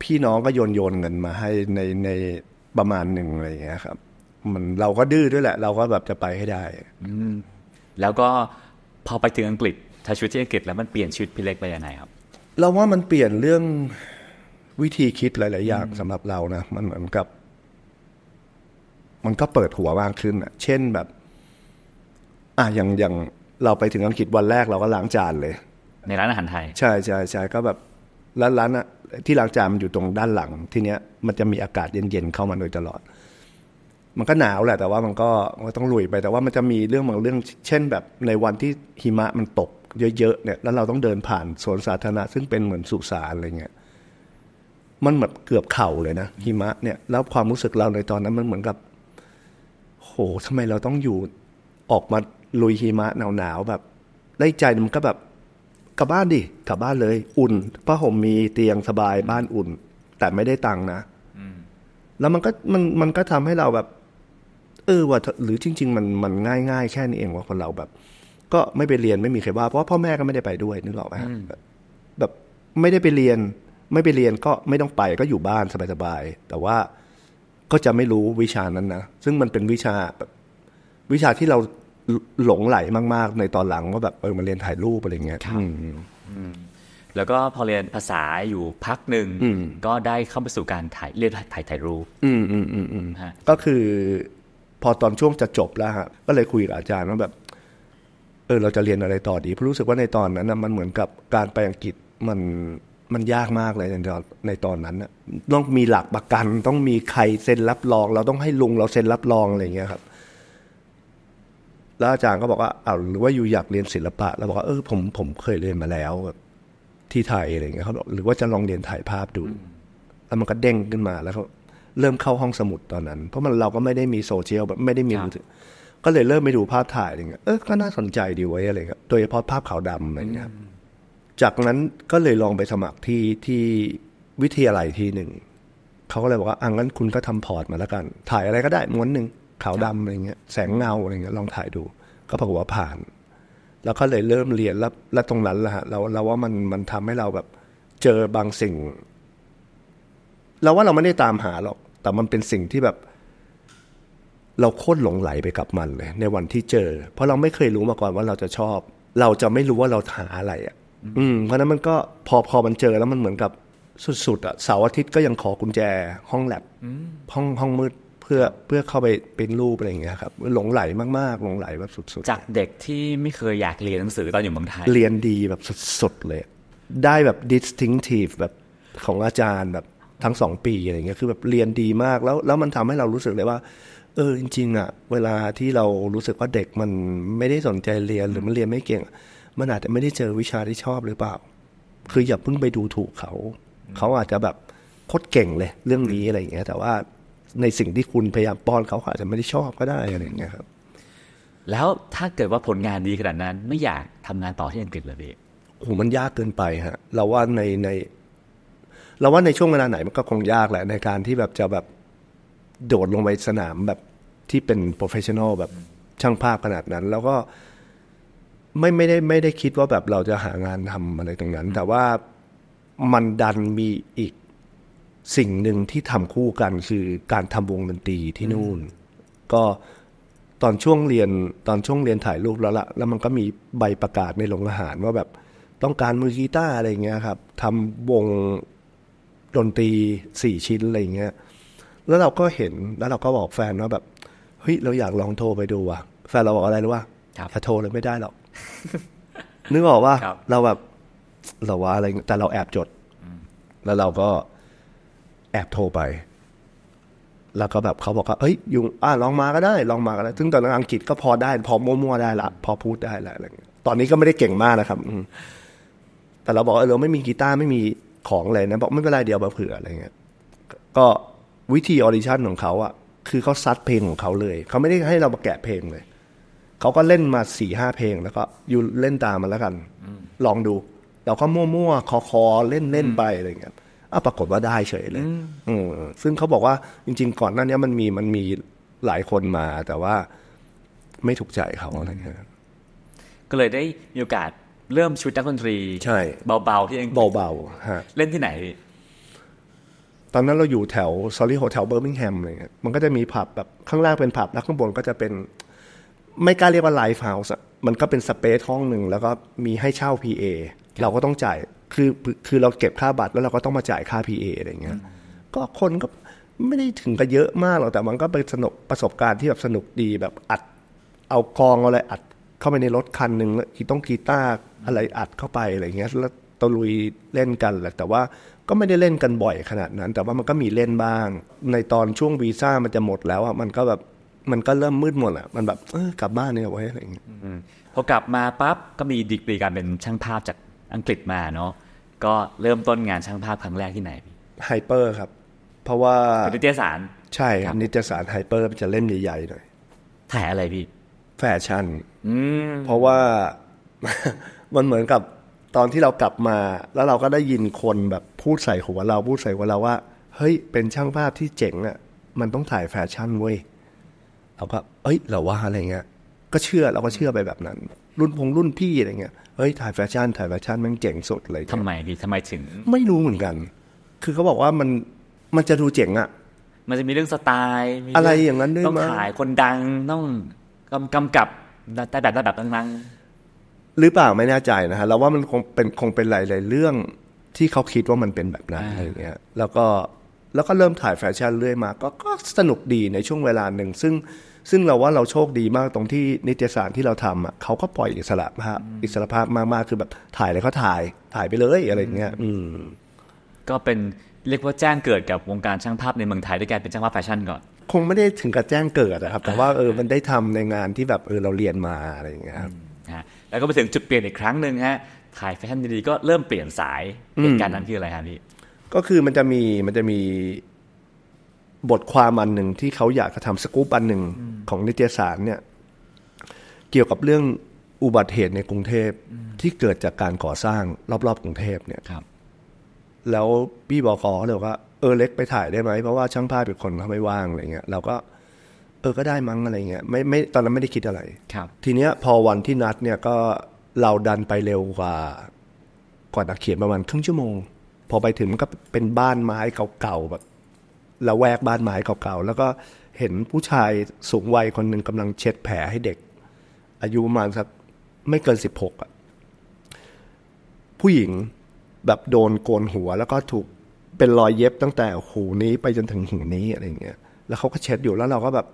พี่น้องก็โยนโยนเงินมาให้ในในประมาณหนึ่งอะไรอย่างเงี้ยครับมันเราก็ดื้อด้วยแหละ เราก็แบบจะไปให้ได้อืแล้วก็พอไปถึงอังกฤษถ้าชีวิตที่อังกฤษแล้วมันเปลี่ยนชีวิตพี่เล็กไปยังไงครับเราว่ามันเปลี่ยนเรื่องวิธีคิดหลายๆอย่าง สำหรับเรานะมันเหมือนกับ มันก็เปิดหัวมากขึ้นอ่ะ เช่นแบบ อ่ะอย่างอย่างเราไปถึงอังกฤษวันแรกเราก็ล้างจานเลย ในร้านอาหารไทย ใช่ใช่ใช่ก็แบบร้านร้านอะที่ล้างจานมันอยู่ตรงด้านหลัง ที่เนี้ยมันจะมีอากาศเย็นๆเข้ามาโดยตลอด มันก็หนาวแหละแต่ว่ามันก็มันต้องลุยไปแต่ว่ามันจะมีเรื่องบางเรื่อง เช่น แบบในวันที่หิมะมันตกเยอะๆ เนี่ย แล้วเราต้องเดินผ่านสวนสาธารณะซึ่งเป็นเหมือนสุสานอะไรเงี้ย มันแบบเกือบเข่าเลยนะหิมะเนี่ย แล้วความรู้สึกเราในตอนนั้นมันเหมือนกับ โหทำไมเราต้องอยู่ ออกมาลุยหิมะหนาวๆ แบบ ได้ใจมันก็แบบ กลับบ้านดิ กลับบ้านเลย อุ่นพราห่มมีเตียงสบายบ้านอุ่น แต่ไม่ได้ตังค์นะแล้วมันก็มันมันก็ทำให้เราแบบ เออว่าหรือจริงๆ มันมันง่ายง่ายแค่นี้เองว่าคนเราแบบก็ไม่ไปเรียนไม่มีใครว่าเพราะพ่อแม่ก็ไม่ได้ไปด้วยนึกหรอกไหมแบบไม่ได้ไปเรียนไม่ไปเรียนก็ไม่ต้องไปก็อยู่บ้านสบายๆแต่ว่าก็จะไม่รู้วิชานั้นนะซึ่งมันเป็นวิชาแบบวิชาที่เราหลงไหลมาก ๆในตอนหลังว่าแบบเออมาเรียนถ่ายรูปอะไรเงี้ยแล้วก็พอเรียนภาษาอยู่พักหนึ่งก็ได้เข้าไปสู่การถ่ายเรียนถ่ายถ่ายรูปอืมอืมอืมอืมก็คือ พอตอนช่วงจะจบแล้วฮะก็เลยคุยกับอาจารย์ว่าแบบเออเราจะเรียนอะไรต่อดีเพราะรู้สึกว่าในตอนนั้นมันเหมือนกับการไปอังกฤษมันมันยากมากเลยในตอนในตอนนั้นต้องมีหลักประกัน ต้องมีใครเซ็นรับรอง เราต้องให้ลุงเราเซ็นรับรองอะไรอย่างเงี้ยครับ แล้วอาจารย์ก็บอกว่าเอาหรือว่าอยู่อยากเรียนศิลปะเราบอกว่าเออผมผมเคยเรียนมาแล้วแบบที่ไทยอะไรเงี้ยเขาบอกหรือว่าจะลองเรียนถ่ายภาพดู แล้วมันก็เด้งขึ้นมาแล้วเขาเริ่มเข้าห้องสมุดตอนนั้น เพราะมันเราก็ไม่ได้มีโซเชียลแบบไม่ได้มีมือถือก็เลยเริ่มไปดูภาพถ่ายอะไรเงี้ย เออก็น่าสนใจดีไว้อะไรเงี้ยโดยเฉพาะภาพขาวดำอะไรเงี้ย จากนั้นก็เลยลองไปสมัครที่ที่วิทยาลัยที่หนึ่ง เขาก็เลยบอกว่าอังงั้นคุณก็ทำพอร์ตมาแล้วกัน ถ่ายอะไรก็ได้ม้วนหนึ่งขาวดำอะไรเงี้ย แสงเงาอะไรเงี้ย ลองถ่ายดู ก็ปรากฏว่าผ่าน แล้วก็เลยเริ่มเรียน แล้ว แล้วตรงนั้นแหละฮะ เราเราว่ามันมันทำให้เราแบบเจอบางสิ่ง เราว่าเราไม่ได้ตามหาหรอก แต่มันเป็นสิ่งที่แบบเราโคตรหลงไหลไปกับมันเลยในวันที่เจอ เพราะเราไม่เคยรู้มาก่อนว่าเราจะชอบ เราจะไม่รู้ว่าเราหาอะไร อ่ะ อืมเพราะนั้นมันก็พอพอมันเจอแล้วมันเหมือนกับสุดๆอ่ะเสาร์อาทิตย์ก็ยังขอกุญแจห้องแลบห้องห้องมืดเพื่อเพื่อเข้าไปเป็นรูปอะไรอย่างเงี้ยครับ หลงไหลมากๆหลงไหลแบบสุดๆจากเด็กที่ไม่เคยอยากเรียนหนังสือตอนอยู่เมืองไทยเรียนดีแบบสุดๆเลย ได้แบบ distinctive แบบของอาจารย์แบบทั้งสองปีอะไรเงี้ยคือแบบเรียนดีมากแล้ว แล้วมันทำให้เรารู้สึกเลยว่าเออจริงๆอะเวลาที่เรารู้สึกว่าเด็กมันไม่ได้สนใจเรียนหรือมันเรียนไม่เก่ง มันอาจจะไม่ได้เจอวิชาที่ชอบหรือเปล่า คืออย่าเพิ่งไปดูถูกเขา เขาอาจจะแบบโคตรเก่งเลย เรื่องนี้อะไรอย่างเงี้ยแต่ว่าในสิ่งที่คุณพยายามป้อนเขาเขาอาจจะไม่ได้ชอบก็ได้อะไรอย่างเงี้ยครับแล้วถ้าเกิดว่าผลงานดีขนาดนั้น ไม่อยากทำงานต่อที่อังกฤษเลยพี่โอ้ มันยากเกินไปฮะ เราว่าในในเราว่าในช่วงเวลาไหนมันก็คงยากแหละในการที่แบบจะแบบโดดลงไปสนามแบบที่เป็นโปรเฟชชั่นอลแบบช่างภาพขนาดนั้น แล้วก็ไม่ไม่ได้ไม่ได้คิดว่าแบบเราจะหางานทำอะไรตรงนั้น แต่ว่ามันดันมีอีกสิ่งหนึ่งที่ทำคู่กันคือการทำวงดนตรีที่นู่น ก็ตอนช่วงเรียนตอนช่วงเรียนถ่ายรูปแล้วละแล้วมันก็มีใบประกาศในโรงอาหารว่าแบบต้องการมือกีตาร์อะไรเงี้ยครับทำวงดนตรีสี่ชิ้นอะไรเงี้ยแล้วเราก็เห็นแล้วเราก็บอกแฟนว่าแบบเฮ้ยเราอยากลองโทรไปดูว่ะ แฟนเราบอกอะไรรู้ว่าอย่าโทรเลยไม่ได้หรอก นึกออกว่าเราแบบเราว่าอะไร แต่เราแอบจด แล้วเราก็แอบโทรไป แล้วก็แบบเขาบอกว่าเอ้ยยุงอ่าลองมาก็ได้ ลองมาก็ได้ซึ่งตอนนั้นอังกฤษก็พอได้ พอมั่วๆได้ละพอพูดได้ละอะไรเงี้ยตอนนี้ก็ไม่ได้เก่งมากนะครับแต่เราบอกเออเราไม่มีกีตาร์ไม่มีของอะไรนะบอกไม่เป็นไรเดี๋ยวมาเผื่ออะไรเงี้ยก็วิธีออดิชั่นของเขาอะคือเขาซัดเพลงของเขาเลย เขาไม่ได้ให้เรามาแกะเพลงเลย เขาก็เล่นมาสี่ห้าเพลงแล้วก็อยู่เล่นตามมันแล้วกันลองดูเราก็มั่วๆคอๆเล่นเล่นไปอะไรเงี้ยอ่ะปรากฏว่าได้เฉยเลย อืซึ่งเขาบอกว่าจริงๆก่อนหน้านี้มันมีมันมีหลายคนมา แต่ว่าไม่ถูกใจเขาอะไรเงี้ยก็เลยได้มีโอกาสเริ่มชุดนักดนตรีใช่เบาๆ ที่เองเบาๆเล่นที่ไหนตอนนั้นเราอยู่แถว ซอรี่โฮเทลเบอร์มิงแฮมอะไรเงี้ยมันก็จะมีผับแบบข้างล่างเป็นผับแล้วข้างบนก็จะเป็น ไม่กล้าเรียกว่าไลฟ์เฮาส์มันก็เป็นสเปซห้องหนึ่ง แล้วก็มีให้เช่า PA เราก็ต้องจ่ายคือคือเราเก็บค่าบัตร แล้วเราก็ต้องมาจ่ายค่า PA อะไรเงี้ยก็คนก็ไม่ได้ถึงกับเยอะมากหรอกแต่มันก็เป็นสนุกประสบการณ์ที่แบบสนุกดีแบบอัด เอากองอะไรอัดเข้าไปในรถคันหนึ่งกีต้องกีตาร์อะไรอัดเข้าไปอะไรเงี้ย แล้วตะลุยเล่นกันแหละแต่ว่าก็ไม่ได้เล่นกันบ่อยขนาดนั้น แต่ว่ามันก็มีเล่นบ้างในตอนช่วงวีซ่ามันจะหมดแล้วอ่ะมันก็แบบมันก็เริ่มมืดหมดอ่ะมันแบบเออกลับบ้านเนี่ยไว้อะไรอย่างเงี้ยพอกลับมาปั๊บก็มีดีกรีการเป็นช่างภาพจากอังกฤษมาเนาะก็เริ่มต้นงานช่างภาพครั้งแรกที่ไหนไฮเปอร์ครับ เพราะว่านิตยสารใช่ครับนิตยสารไฮเปอร์จะเล่มใหญ่ๆหน่อยถ่ายอะไรพี่แฟชั่นเพราะว่ามันเหมือนกับตอนที่เรากลับมาแล้วเราก็ได้ยินคนแบบพูดใส่หัวเราพูดใส่หัวเราว่าเฮ้ยเป็นช่างภาพที่เจ๋งอะ่ะมันต้องถ่ายแฟชั่นเว้ยเราก็ เอ้ยเราว่าอะไรเงี้ย ก็เชื่อเราก็เชื่อไปแบบนั้น รุ่นพงรุ่นพี่อะไรเงี้ยเฮ้ยถ่ายแฟชั่นถ่ายแฟชั่นมันเจ๋งสุดเลย ทำไมดีทำไมถึงไม่รู้เหมือนกัน คือเขาบอกว่ามันมันจะดูเจ๋งอะ่ะมันจะมีเรื่องสไตล์อะไรอย่างนั้นด้วยมั้งต้องถ่ายคนดังต้องกำกำกับแต่แบบแบบต่างหรือเปล่าไม่แน่ใจนะฮะเราว่ามันคงเป็นคงเป็นหลายๆเรื่องที่เขาคิดว่ามันเป็นแบบนั้นอะไรเงี้ย แล้วก็แล้วก็เริ่มถ่ายแฟชั่นเรื่อยมาก็ก็สนุกดีในช่วงเวลาหนึ่งซึ่งซึ่งเราว่าเราโชคดีมากตรงที่นิตยสารที่เราทำอ่ะเขาก็ปล่อยอิสระภาพอิสระภาพมากๆคือแบบถ่ายอะไรก็ถ่ายถ่ายไปเลยอะไรเงี้ยอืมก็เป็นเรียกว่าแจ้งเกิดกับวงการช่างภาพ ในเมืองไทยด้วยการเป็นช่างภาพแฟชั่นก่อนคงไม่ได้ถึงกับแจ้งเกิดนะครับ แต่ว่าเออมันได้ทำในงานที่แบบเออเราเรียนมาอะไรอย่างเงี้ยครับแล้วก็ไปถึงจุดเปลี่ยนอีกครั้งหนึ่งฮะขายแฟชั่นดีๆก็เริ่มเปลี่ยนสาย เหตุการณ์นั้นคืออะไรฮะพี่ ก็คือมันจะมีมันจะมีบทความอันหนึ่งที่เขาอยากจะทำสกู๊ปอันหนึ่งของนิตยสารเนี่ย เกี่ยวกับเรื่องอุบัติเหตุในกรุงเทพที่เกิดจากการก่อสร้างรอบๆกรุงเทพเนี่ยครับ แล้วพี่บอกอเลยว่า เออเล็กไปถ่ายได้ไหมเพราะว่าช่างภาพเป็นคนเขาไม่ว่างอะไรเงี้ยเราก็เออก็ได้มั้งอะไรเงี้ย ไม่ไม่ตอนนั้นไม่ได้คิดอะไรครับ ทีเนี้ยพอวันที่นัดเนี่ยก็เราดันไปเร็วกว่ากว่านักเขียนประมาณครึ่งชั่วโมง พอไปถึงมันก็เป็นบ้านไม้เก่าๆแบบละแวกบ้านไม้เก่าๆแล้วก็เห็นผู้ชายสูงวัยคนหนึ่งกำลังเช็ดแผลให้เด็ก อายุประมาณสักไม่เกินสิบหกอ่ะผู้หญิงแบบโดนโกนหัว แล้วก็ถูกเป็นรอยเย็บตั้งแต่หูนี้ไปจนถึงหูนี้อะไรเงี้ย แล้วเขาก็เช็ดอยู่แล้วเราก็แบบ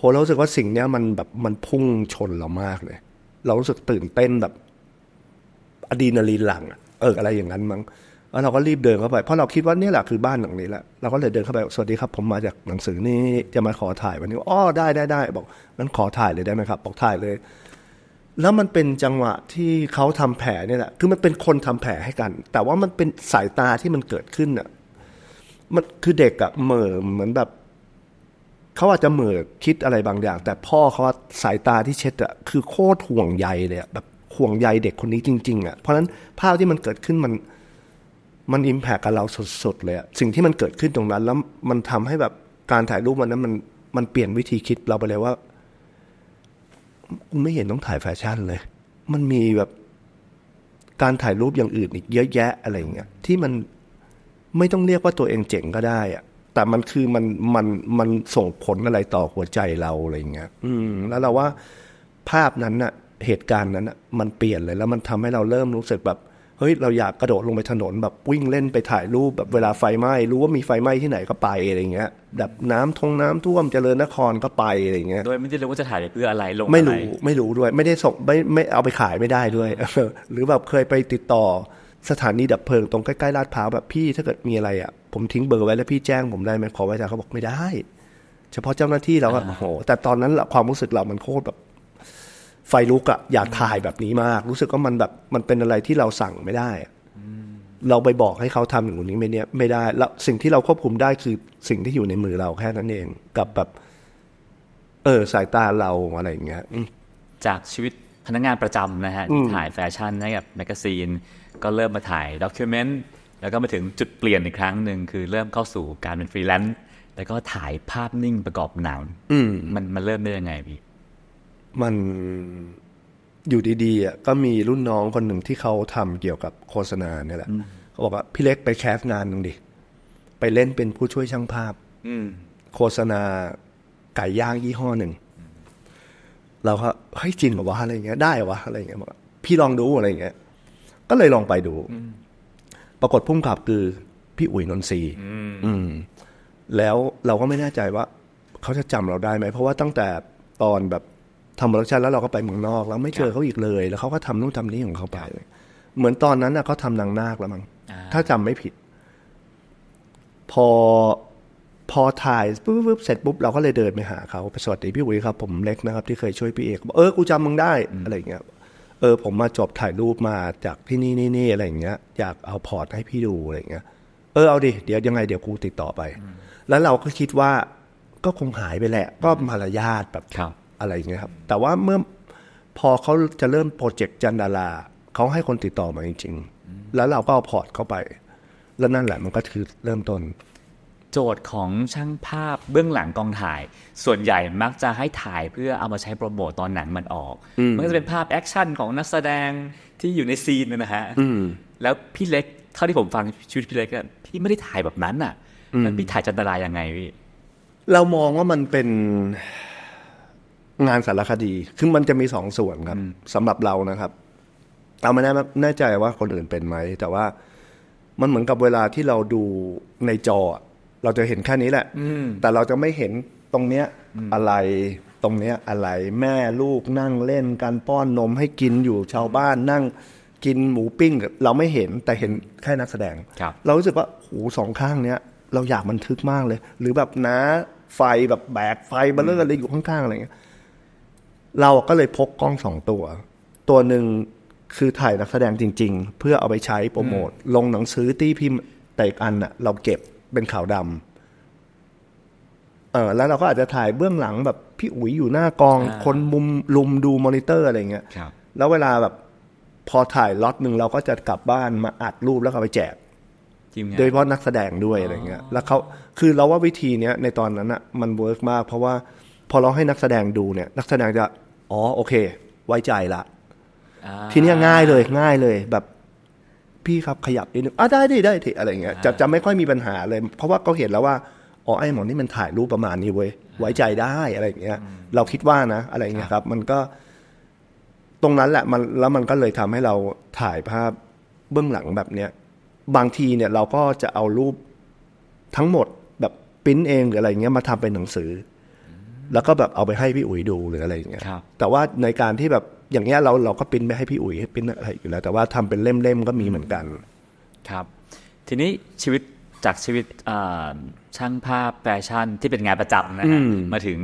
โหเราสึกว่าสิ่งเนี้ยมันแบบมันพุ่งชนเรามากเลย เรารู้สึกตื่นเต้นแบบอะดรีนาลีนหลังเออ อะไรอย่างนั้นมั้งแล้วเราก็รีบเดินเข้าไป เพราะเราคิดว่านี่แหละคือบ้านหลังนี้แหละเราก็เลยเดินเข้าไปสวัสดีครับ ผมมาจากหนังสือนี่จะมาขอถ่ายวันนี้อ๋อได้ได้ได้บอกงั้นขอถ่ายเลยได้ไหมครับบอกถ่ายเลย แล้วมันเป็นจังหวะที่เขาทำแผลเนี่ยแหละคือมันเป็นคนทำแผลให้กัน แต่ว่ามันเป็นสายตาที่มันเกิดขึ้นอ่ะ มันคือเด็กอะเหม่อเหมือนแบบเขาอาจจะเหมือคิดอะไรบางอย่าง แต่พ่อเขาสายตาที่เช็ดอะคือโคตรห่วงใยเลยแบบห่วงใยเด็กคนนี้จริงๆอะเพราะฉะนั้นภาพที่มันเกิดขึ้นมันมันอิมแพคกับเราสดๆเลยอะสิ่งที่มันเกิดขึ้นตรงนั้น แล้วมันทำให้แบบการถ่ายรูปวันนั้นมันมันเปลี่ยนวิธีคิดเราไปเลยว่า ไม่เห็นต้องถ่ายแฟชั่นเลย มันมีแบบการถ่ายรูปอย่างอื่นอีกเยอะแยะอะไรอย่างเงี้ยที่มันไม่ต้องเรียกว่าตัวเองเจ๋งก็ได้อะแต่มันคือมันมันมันส่งผลอะไรต่อหัวใจเราอะไรเงี้ยอืมแล้วเราว่าภาพนั้นน่ะเหตุการณ์นั้นน่ะมันเปลี่ยนเลย แล้วมันทำให้เราเริ่มรู้สึกแบบเฮ้ยเราอยากกระโดดลงไปถนนแบบวิ่งเล่นไปถ่ายรูปแบบเวลาไฟไหม้ รู้ว่ามีไฟไหม้ที่ไหนก็ไปอะไรเงี้ยแบบน้ำทงน้ำท่วมเจริญนครก็ไปอะไรเงี้ยโดยไม่ได้รู้ว่าจะถ่ายเพื่ออะไรลงไม่รู้ ไม่รู้ด้วย ไม่ได้ส่งไม่ไม่เอาไปขายไม่ได้ด้วยหรือแบบเคยไปติดต่อสถานีดับเพลิงตรงใกล้ๆลาดพร้าวแบบพี่ถ้าเกิดมีอะไรอ่ะผมทิ้งเบอร์ไว้แล้ว พี่แจ้งผมได้ไหมขอไว้แต่เขาบอกไม่ได้ เฉพาะเจ้าหน้าที่เราอะโอ้โห แต่ตอนนั้นความรู้สึกเรามันโคตรแบบไฟลุกอะอยากถ่ายแบบนี้มาก รู้สึกว่ามันแบบมันเป็นอะไรที่เราสั่งไม่ได้เราไปบอกให้เขาทำอย่างนี้ไม่เนี้ยไม่ได้แล้วสิ่งที่เราควบคุมได้คือสิ่งที่อยู่ในมือเราแค่นั้นเอง กับแบบเออสายตาเราอะไรอย่างเงี้ยจากชีวิตพนักงานประจำนะฮะถ่ายแฟชั่นให้กับแมกกาซีนก็เริ่มมาถ่ายด็อกิีเมนต์แล้วก็มาถึง จุดเปลี่ยนอีกครั้งหนึ่งคือเริ่มเข้าสู่การเป็นฟรีแลนซ์แล้วก็ถ่ายภาพนิ่งประกอบหนังมันมันเริ่มได้ยังไงพี่ มันอยู่ดีๆอ่ะก็มีรุ่นน้องคนหนึ่งที่เขาทำเกี่ยวกับโฆษณาเนี่ยแหละเขาบอกว่าพี่เล็กไปแคสงานหนึ่งดิ ไปเล่นเป็นผู้ช่วยช่างภาพ อืโฆษณาไก่ย่างยี่ห้อหนึ่งเราก็เฮ้ยจริงเหรอวะอะไรเงี้ยได้วะอะไรเงี้ยบอกพี่ลองดูอะไรเงี้ยก็เลยลองไปดูปรากฏพุ่มขับคือพี่อุ๋ยนนทรีอืม แล้วเราก็ไม่แน่ใจว่า เขาจะจำเราได้ไหม เพราะว่าตั้งแต่ตอนแบบทำบริักัแล้วเราก็ไปเมืองนอกแล้วไม่เจอเขาอีกเลย แล้วเขาก็ทำนู่นทำนี้ของเขาไป เหมือนตอนนั้นน่ะเขาทานางนาคแล้วมั้งถ้าจำไม่ผิด พอ พอถ่ายปุ๊บปุ๊บเสร็จปุ๊บเราก็เลยเดินไปหาเขาสวัสดีพี่อุ๋ยครับผมเล็กนะครับที่เคยช่วยพี่เอกบอกเออ กูจำมึงได้อะไรเงี้ยเออผมมาจบถ่ายรูปมาจากที่นี่นี่นี่อะไรอย่างเงี้ยอยากเอาพอร์ตให้พี่ดูอะไรอย่างเงี้ยเออเอาดิเดี๋ยวยังไงเดี๋ยวครูติดต่อไป แล้วเราก็คิดว่า ก็คงหายไปแหละ ก็มารยาทแบบอะไรอย่างเงี้ยครับแต่ว่าเมื่อพอเขาจะเริ่มโปรเจกต์จันดาราเขาให้คนติดต่อมาจริงๆแล้วเราก็เอาพอร์ต เข้าไป แล้วนั่นแหละ มันก็คือเริ่มต้นโจทย์ของช่างภาพเบื้องหลังกองถ่าย ส่วนใหญ่มักจะให้ถ่ายเพื่อเอามาใช้โปรโมตตอนหนังมันออก มันก็จะเป็นภาพแอคชั่น ของนักแสดงที่อยู่ในซีนนะฮะแล้วพี่เล็กเท่าที่ผมฟัง ชีวิตพี่เล็กพี่ไม่ได้ถ่ายแบบนั้นอ่ะแล้วพี่ถ่ายจันตรายยังไงพี่เรามองว่ามันเป็นงานสารคดี คือมันจะมีสองส่วนครับสำหรับเรานะครับเราไม่แน่ใจว่าคนอื่นเป็นไหมแต่ว่ามันเหมือนกับเวลาที่เราดูในจอเราจะเห็นแค่นี้แหละแต่เราจะไม่เห็นตรงเนี้ย อะไรตรงเนี้ยอะไรแม่ลูกนั่งเล่นการป้อนนมให้กินอยู่ชาวบ้านนั่ง กินหมูปิ้ง เราไม่เห็นแต่เห็นแค่นักแสดงรเรารู้สึกว่าหูสองข้างเนี้ย เราอยากบันทึกมากเลย หรือแบบนะไฟแบบแบกไฟบัลเลอร์อะไรอยู่ข้างๆอะไรเงี้ยเราก็เลยพกกล้องสองตัว ตัวหนึ่งคือถ่ายนักแสดงจริงๆ เพื่อเอาไปใช้โปรโมท ลงหนังสือตีพิมพ์แต่อีกอันน่ะ เราเก็บเป็นขาวดำเออแล้วเราก็อาจจะถ่ายเบื้องหลังแบบพี่อุ๋ยอยู่หน้ากองคนมุมลุมดูมอนิเตอร์อะไรเงี้ยแล้วเวลาแบบพอถ่ายล็อตหนึ่งเราก็จะกลับบ้านมาอัดรูปแล้วก็ไปแจกโดยเฉพาะนักแสดงด้วยอะไรเงี้ย แล้วเขาคือเราว่าวิธีเนี้ยในตอนนั้นอะมันเวิร์กมากเพราะว่า พอเราให้นักแสดงดูเนี่ย นักแสดงจะ อ๋อโอเค ไว้ใจละทีนี้ง่ายเลยง่ายเลยแบบพี่ครับขยับนิดนึงอ่ะได้ได้ได้เถอะอะไรเงี้ยจะจะไม่ค่อยมีปัญหาเลย เพราะว่าเขาเห็นแล้วว่า อ๋อไอ้หมอนี่มันถ่ายรูปประมาณนี้เว้ยไว้ใจได้อะไรเงี้ย เราคิดว่านะ อะไรเงี้ยครับ มันก็ตรงนั้นแหละมันแล้วมันก็เลยทำให้เราถ่ายภาพเบื้องหลังแบบเนี้ยบางทีเนี่ยเราก็จะเอารูปทั้งหมดแบบปิ้นเองหรืออะไรเงี้ยมาทำเป็นหนังสือ แล้วก็แบบเอาไปให้พี่อุ๋ยดูหรืออะไรอย่างเงี้ยแต่ว่าในการที่แบบอย่างเงี้ยเราเราก็ปิ้นไปให้พี่อุ๋ยให้ปิ้นอะไรอยู่แล้ว แต่ว่าทำเป็นเล่มๆก็มีเหมือนกัน ครับ ทีนี้ชีวิตจากชีวิตช่างภาพแฟชั่นที่เป็นงานประจำนะฮะมาถึง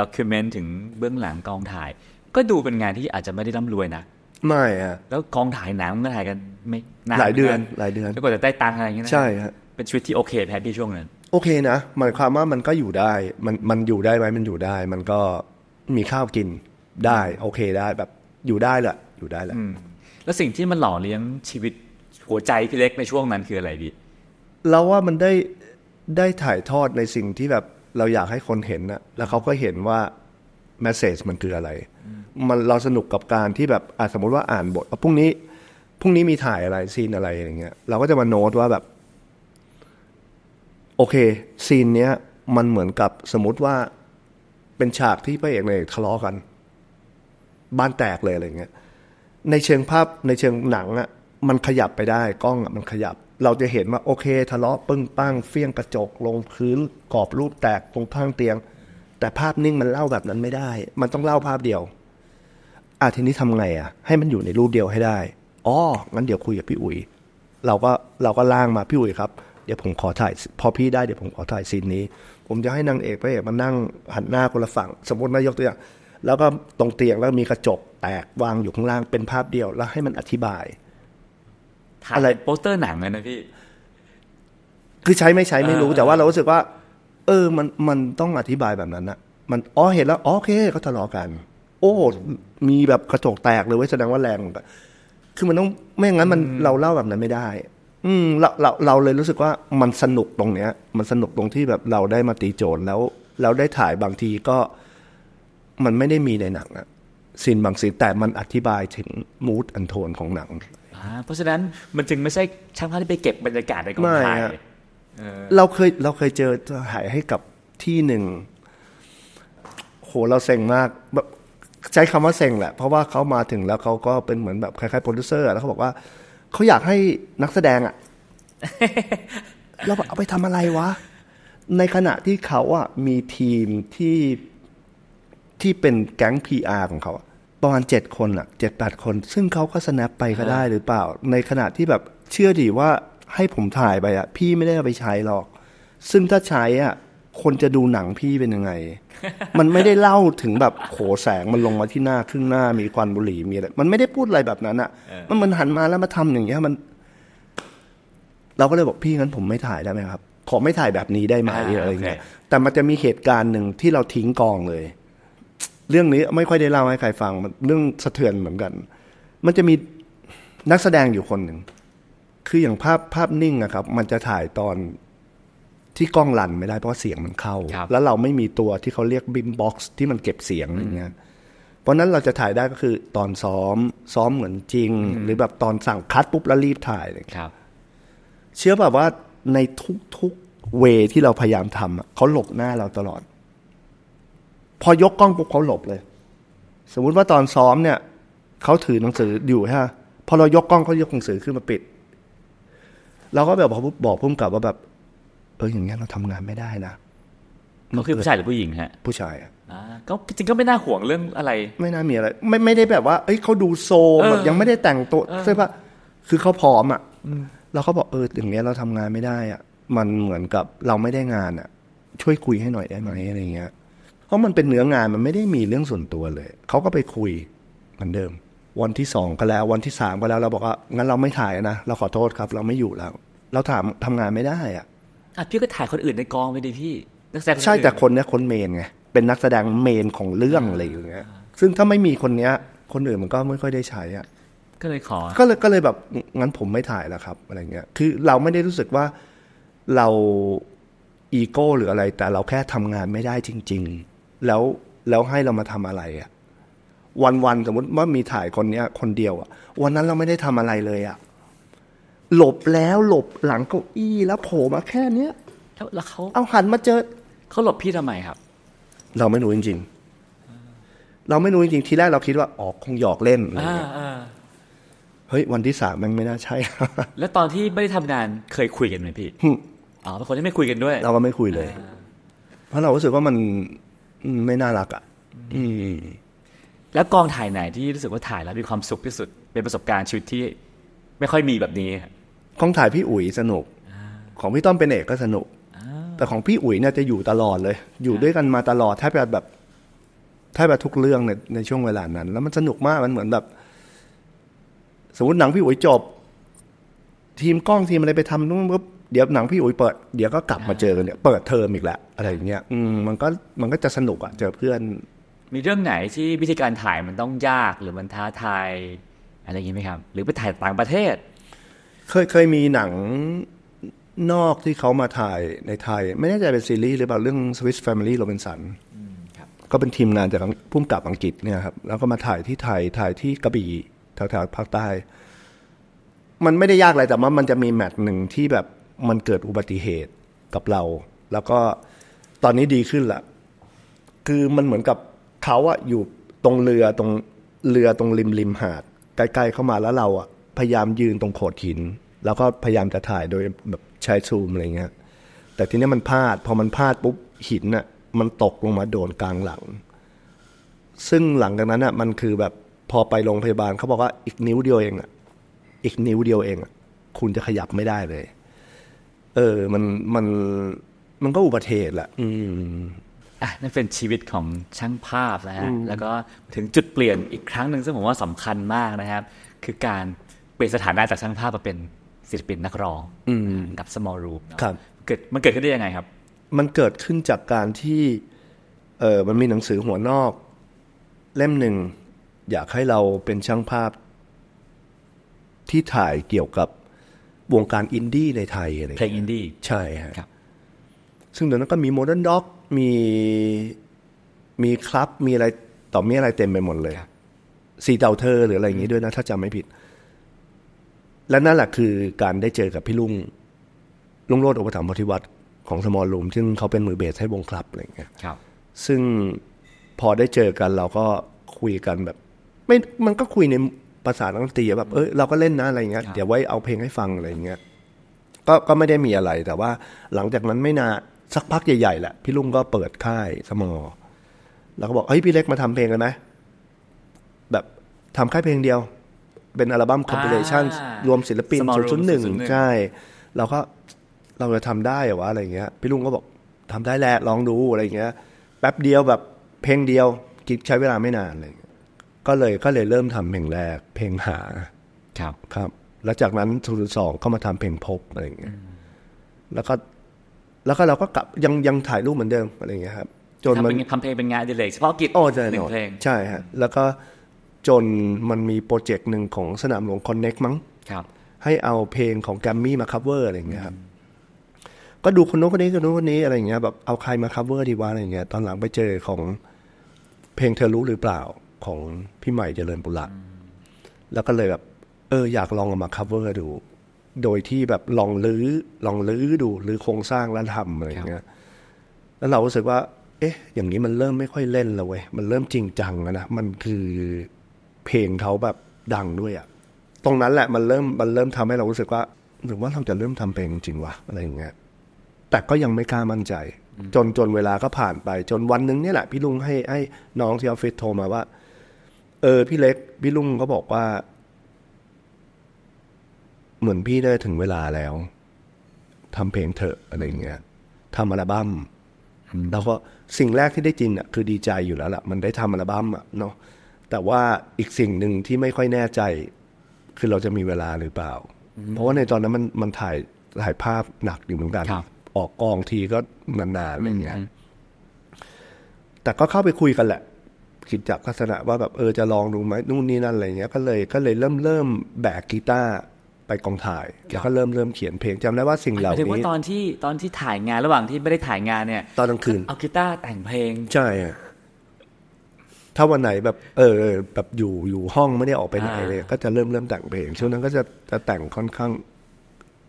ด็อกิวเมนต์ถึงเบื้องหลังกองถ่าย ก็ดูเป็นงานที่อาจจะไม่ได้ร่ำรวยนะ ไม่ฮะแล้วกองถ่ายหนังก็ถ่ายกันไม่หลายเดือนหลายเดือนแล้วก็จะได้ตังค์อะไรอย่างเงี้ยใช่ฮะเป็นชีวิตที่โอเคแพทที่ช่วงนั้นโอเคนะหมายความว่ามันก็อยู่ได้มันมันอยู่ได้ไหมมันอยู่ได้มันก็มีข้าวกินได้โอเคได้แบบอยู่ได้แหละอยู่ได้แหละแล้วสิ่งที่มันหล่อเลี้ยงชีวิตหัวใจพี่เล็กในช่วงนั้นคืออะไรดี เราว่ามันได้ได้ถ่ายทอดในสิ่งที่แบบเราอยากให้คนเห็นนะแล้วเขาก็เห็นว่าแมสเซจมันคืออะไร มันเราสนุกกับการที่แบบอสมมติว่าอ่านบทพรุ่งนี้พรุ่งนี้มีถ่ายอะไรซีนอะไรอย่างเงี้ยเราก็จะมาโน้ตว่าแบบ โอเค ซีนเนี้ยมันเหมือนกับสมมติว่าเป็นฉากที่พระเอกนางเอกทะเลาะกันบ้านแตกเลยอะไรเงี้ย ในเชิงภาพในเชิงหนังอะ่ะมันขยับไปได้กล้องอะ่ะมันขยับ เราจะเห็นว่า โอเค ทะเลาะปึ้งปั้งเฟี้ยงกระจกลงพื้นกรอบรูปแตกตรงข้างเตียง แต่ภาพนิ่งมันเล่าแบบนั้นไม่ได้ มันต้องเล่าภาพเดียวอ่ะทีนี้ทำไงอะ่ะ ให้มันอยู่ในรูปเดียวให้ได้ อ๋องั้นเดี๋ยวคุยกับพี่อุ๋ยเราก็เราก็ล่างมาพี่อุ๋ยครับเดี๋ยวผมขอถ่าย พอพี่ได้เดี๋ยวผมขอถ่ายซีนนี้ ผมจะให้นางเอกพระเอกมานั่งหันหน้าคนละฝั่ง สมมตินายกตัวอย่างแล้วก็ตรงเตียงแล้วมีกระจกแตกวางอยู่ข้างล่างเป็นภาพเดียวแล้วให้มันอธิบายอะไรโปสเตอร์หนังเลยนะพี่ คือใช้ไม่ใช้ไม่รู้แต่ว่าเรารู้สึกว่า เออมันมันต้องอธิบายแบบนั้นนะมันอ๋อเห็นแล้ว โอเคเขาทะเลาะกัน โอ้ มีแบบกระจกแตกเลยไว้แสดงว่าแรงกคือมันต้องไม่งั้นมัน เราเล่าแบบนั้นไม่ได้ อืมเราเราเราเลยรู้สึกว่ามันสนุกตรงเนี้ย มันสนุกตรงที่แบบเราได้มาตีโจทย์แล้ว เราได้ถ่ายบางทีก็มันไม่ได้มีในหนังอะซีนบางซีนแต่มันอธิบายถึงมูดอันโทนของหนังเพราะฉะนั้นมันจึงไม่ใช่ช่างภาพที่ไปเก็บบรรยากาศในกองถ่ายเราเคยเราเคยเจอถ่ายให้กับที่หนึ่ง โห เราเซ็งมากแบบใช้คำว่าเซ็งแหละ เพราะว่าเขามาถึงแล้วเขาก็เป็นเหมือนแบบคล้ายๆโปรดิวเซอร์ แล้วเขาบอกว่าเขาอยากให้นักแสดงอะเราเอาไปทำอะไรวะในขณะที่เขาอะมีทีมที่ที่เป็นแก๊ง PR ของเขาประมาณเจ็ดคนอะเจ็ดแปดคน ซึ่งเขาก็สแนปไปก็ได้หรือเปล่า ในขณะที่แบบเชื่อดีว่าให้ผมถ่ายไปอะพี่ไม่ได้เอาไปใช้หรอก ซึ่งถ้าใช้อะคนจะดูหนังพี่เป็นยังไง มันไม่ได้เล่าถึงแบบโขแสงมันลงมาที่หน้าครึ่งหน้ามีควันบุหรี่มีอะไร มันไม่ได้พูดอะไรแบบนั้นอะมันมันหันมาแล้วมาทำอย่างเงี้ยมัน เราก็เลยบอกพี่งั้นผมไม่ถ่ายได้ไหมครับขอไม่ถ่ายแบบนี้ได้ไหมอะไรเงี้ยแต่มันจะมีเหตุการณ์หนึ่งที่เราทิ้งกองเลยเรื่องนี้ไม่ค่อยได้เล่าให้ใครฟังเรื่องสะเทือนเหมือนกัน มันจะมีนักแสดงอยู่คนหนึ่ง คืออย่างภาพภาพนิ่งอะครับ มันจะถ่ายตอนที่กล้องลันไม่ได้เพราะเสียงมันเข้า แล้วเราไม่มีตัวที่เขาเรียกบิมบ็อกซ์ที่มันเก็บเสียงอย่างเงี้ย เพราะนั้นเราจะถ่ายได้ก็คือตอนซ้อมซ้อมเหมือนจริง หรือแบบตอนสั่งคัดปุ๊บแล้วรีบถ่ายเลยครับ เชื่อแบบว่าในทุกๆเวที่เราพยายามทำเขาหลบหน้าเราตลอดพอยกกล้องปุ๊บเขาหลบเลย สมมุติว่าตอนซ้อมเนี่ยเขาถือหนังสืออยู่ฮะพอเรายกกล้องเขายกหนังสือขึ้นมาปิด เราก็แบบบอกพุ่มกับว่าแบบเอออย่างเงี้ยเราทำงานไม่ได้นะ มันคือผู้ชายหรือผู้หญิงฮะ ผู้ชาย อ่ะก็จริงก็ไม่น่าห่วงเรื่องอะไร ไม่น่ามีอะไร ไม่ไม่ได้แบบว่าเอ้ยเขาดูโซแบบยังไม่ได้แต่งตัว ใช่ปะคือเขาพร้อมอ่ะเราเขาบอกเอออย่างเงี้ย เราทำงานไม่ได้อ่ะ มันเหมือนกับเราไม่ได้งานอ่ะ ช่วยคุยให้หน่อยได้ไหมอะไรเงี้ยเพราะมันเป็นเนื้องานมันไม่ได้มีเรื่องส่วนตัวเลยเขาก็ไปคุยเหมือนเดิม วันที่สองก็แล้ว วันที่สามก็แล้วเราบอกว่า งั้นเราไม่ถ่ายนะเราขอโทษครับ เราไม่อยู่แล้ว เราถามทำงานไม่ได้อ่ะอ่ะพี่ก็ถ่ายคนอื่นในกองไปดิพี่นักแสดงใช่แต่คนเนี้ย คนเมนไงเป็นนักแสดงเมนของเรื่องอะไรอย่างเงี้ย ซึ่งถ้าไม่มีคนเนี้ย คนอื่นมันก็ไม่ค่อยได้ใช้อ่ะก็เลยขอก็เลยก็เลยแบบงั้นผมไม่ถ่ายแล้วครับอะไรเงี้ยคือเราไม่ได้รู้สึกว่าเราอีโก้ หรืออะไร แต่เราแค่ทำงานไม่ได้จริง ๆแล้วแล้วให้เรามาทำอะไรอะวันวันสมมติว่ามีถ่ายคนเนี้ย คนเดียวอะวันนั้นเราไม่ได้ทำอะไรเลยอะหลบแล้วหลบหลังเก้าอี้แล้วโผล่มาแค่เนี้ย แล้วเขาเอาหันมาเจอเขาหลบพี่ทำไมครับ เราไม่รู้จริงๆเราไม่รู้จริงๆ ทีแรกเราคิดว่าออกคงหยอกเล่นอะไรเงี้ยเฮ้ย วันที่สามมันไม่น่าใช่แล้วตอนที่ไม่ได้ทำงานเคยคุยกันไหมพี่อ๋อเป็นคนที่ไม่คุยกันด้วย เราก็ไม่คุยเลย เพราะเรารู้สึกว่ามันไม่น่ารักอ่ะอืมแล้วกองถ่ายไหนที่รู้สึกว่าถ่ายแล้วมีความสุขที่สุด เป็นประสบการณ์ชีวิตที่ ไม่ค่อยมีแบบนี้กองถ่ายพี่อุ๋ยสนุกของพี่ต้อมเป็นเอกก็สนุกแต่ของพี่อุ๋ยเนี่ยจะอยู่ตลอดเลย อยู่ด้วยกันมาตลอดแทบแบบแทบบบทุกเรื่องในในช่วงเวลานั้น แล้วมันสนุกมาก มันเหมือนแบบสมมติหนังพี่อุ๋ยจบ ทีมกล้องทีมอะไรไปทำนู่นปุ๊บเดี๋ยวหนังพี่อุ๋ยเปิด เดี๋ยวก็กลับมาเจอกันเนี่ยเปิดเทอมอีกแล้วอะไรอย่างเงี้ยมมันก็มันก็จะสนุกอะเจอเพื่อน มีเรื่องไหนที่วิธีการถ่ายมันต้องยากหรือมันท้าทายอะไรอย่างงี้ไหมครับ หรือไปถ่ายต่างประเทศ เคยเคยมีหนังนอกที่เขามาถ่ายในไทย ไม่แน่ใจเป็นซีรีส์หรือเปล่าเรื่อง Swiss Family Robinson ก็เป็นทีมงานจากพุ่มกับอังกฤษเนี่ยครับแล้วก็มาถ่ายที่ไทยถ่ายที่กระบี่แถวๆภาคใต้ มันไม่ได้ยากอะไรแต่ว่ามันจะมีแมทหนึ่งที่แบบมันเกิดอุบัติเหตุกับเรา แล้วก็ตอนนี้ดีขึ้นละคือมันเหมือนกับเขาอะอยู่ตรงเรือตรงเรือตรงริมริมหาดใกล้ๆเข้ามาแล้วเราอะพยายามยืนตรงโขดหิน แล้วก็พยายามจะถ่ายโดย แบบใช้ซูมอะไรเงี้ย แต่ทีนี้มันพลาด พอมันพลาดปุ๊บหินอะมันตกลงมาโดนกลางหลัง ซึ่งหลังจากนั้นอะมันคือแบบพอไปโรงพยาบาลเขาบอกว่าอีกนิ้วเดียวเองอะอีกนิ้วเดียวเองอะคุณจะขยับไม่ได้เลยเออมัน มัน มันก็อุบัติเหตุแหละอืม อ่ะ นั่นเป็นชีวิตของช่างภาพนะฮะ แล้วก็ถึงจุดเปลี่ยนอีกครั้งหนึ่งซึ่งผมว่าสำคัญมากนะครับ คือการเปลี่ยนสถานะจากช่างภาพมาเป็นศิลปินนักร้องกับสมอลรูปครับ เกิด มันเกิดขึ้นได้ยังไงครับ มันเกิดขึ้นจากการที่ เออมันมีหนังสือหัวนอก เล่มหนึ่ง อยากให้เราเป็นช่างภาพ ที่ถ่ายเกี่ยวกับวงการอินดี้ในไทยอะไรเพลงอินดี้ใช่ฮะซึ่งตอนนั้นก็มีโมเดิร์นด็อกมีมีคลับ มีอะไรต่อมีอะไรเต็มไปหมดเลยซีเตาเธอหรืออะไรอย่างนี้ด้วยนะ ถ้าจำไม่ผิด และนั่นแหละคือการได้เจอกับพี่ลุงลุงโรดอุปถัมภ์พธิวัตรของสมอลลูมซึ่งเขาเป็นมือเบสให้วงคลับอะไรอย่างเงี้ยครับ ซึ่งพอได้เจอกันเราก็คุยกันแบบ ไม่มันก็คุยในภาษาดนตรีแบบเอ้ยเราก็เล่นนะอะไรเงี้ยเดี๋ยวไว้เอาเพลงให้ฟังอะไรเงี้ยก็ก็ไม่ได้มีอะไรแต่ว่าหลังจากนั้นไม่นานสักพักใหญ่ๆแหละ พี่ลุงก็เปิดค่ายสมอ แล้วก็บอกเฮ้ยพี่เล็กมาทำเพลงกันไหมแบบทำค่ายเพลงเดียว เป็นอัลบั้มคอมเพลชันรวมศิลปินชุดหนึ่งใช่เราก็เราจะทำได้เหรอวะอะไรเงี้ย พี่ลุงก็บอกทำได้แหละลองดูอะไรเงี้ยแป๊บเดียวแบบเพลงเดียว ใช้เวลาไม่นานเลยก็เลยก็เลยเริ่มทำเพลงแรกเพลงหา ครับครับแล้วจากนั้นทูนสองก็มาทำเพลงพบอะไรอย่างเงี้ยแล้วก็แล้วก็เราก็กลับยังยังถ่ายรูปเหมือนเดิมอะไรอย่างเงี้ยครับ จนมันทำเพลงเป็นงานดีเลยเฉพาะกิจโอ้ใช่หนึ่งเพลงใช่ฮะแล้วก็จนมันมีโปรเจกต์หนึ่งของสนามหลวงคอนเน็กมั้งครับ ให้เอาเพลงของแกมมี่มาคัฟเวอร์อะไรอย่างเงี้ยครับก็ดูคนโน้นคนนี้คนโน้นคนนี้อะไรอย่างเงี้ยแบบเอาใครมาคัฟเวอร์ดีวะอะไรอย่างเงี้ย ตอนหลังไปเจอของเพลงเธอรู้หรือเปล่าของพี่ใหม่เจริญปุระแล้วก็เลยแบบเอออยากลองเอามา cover ดู โดยที่แบบลองลื้อลองลื้อดูหรือโครงสร้างแล้วทำอะไรอย่างเงี้ย แล้วเรารู้สึกว่า เอ๊ะ อย่างนี้มันเริ่มไม่ค่อยเล่นแล้วเว้ยมันเริ่มจริงจังนะมันคือเพลงเขาแบบดังด้วยอะตรงนั้นแหละมันเริ่มมันเริ่มทำให้เรารู้สึกว่าหรือว่าเราจะเริ่มทำเพลงจริงวะอะไรอย่างเงี้ยแต่ก็ยังไม่กล้ามั่นใจ จนจนเวลาก็ผ่านไป จนวันนึงเนี่ยแหละ พี่ลุงให้ให้น้องที่ออฟฟิศโทรมาว่าเออพี่เล็กพี่ลุงก็บอกว่า เหมือนพี่ได้ถึงเวลาแล้วทำเพลงเถอะอะไรเงี้ยทำอัลบั้มแล้วก็สิ่งแรกที่ได้จริงอ่ะคือดีใจอยู่แล้วล่ะ มันได้ทำอัลบั้มอ่ะเนาะแต่ว่าอีกสิ่งหนึ่งที่ไม่ค่อยแน่ใจ คือเราจะมีเวลาหรือเปล่า เพราะว่าในตอนนั้นมันมันถ่ายถ่ายภาพหนักอยู่เหมือนกันออกกองทีก็นานๆอะไรเงี้ย แต่ก็เข้าไปคุยกันแหละคิดจากลักษณะว่าแบบเออจะลองดูไหมนู่นนี่นั่น อะไรเงี้ยก็เลยก็เลยเริ่มเริ่มแบกกีตาร์ไปกองถ่ายแล้วก็เริ่มเริ่มเขียน เพลงจำได้ว่าสิ่งเหล่านี้ถึงว่าตอนที่ตอนที่ถ่ายงานระหว่างที่ไม่ได้ถ่ายงานเนี่ยตอนกลางคืนเอากีตาร์แต่งเพลง ใช่ถ้าวันไหนแบบ เออ แบบอยู่อยู่ห้องไม่ได้ออกไปไหนเลยก็จะเริ่มเริ่มแต่งเพลงช่วงนั้นก็จะจะแต่งค่อนข้าง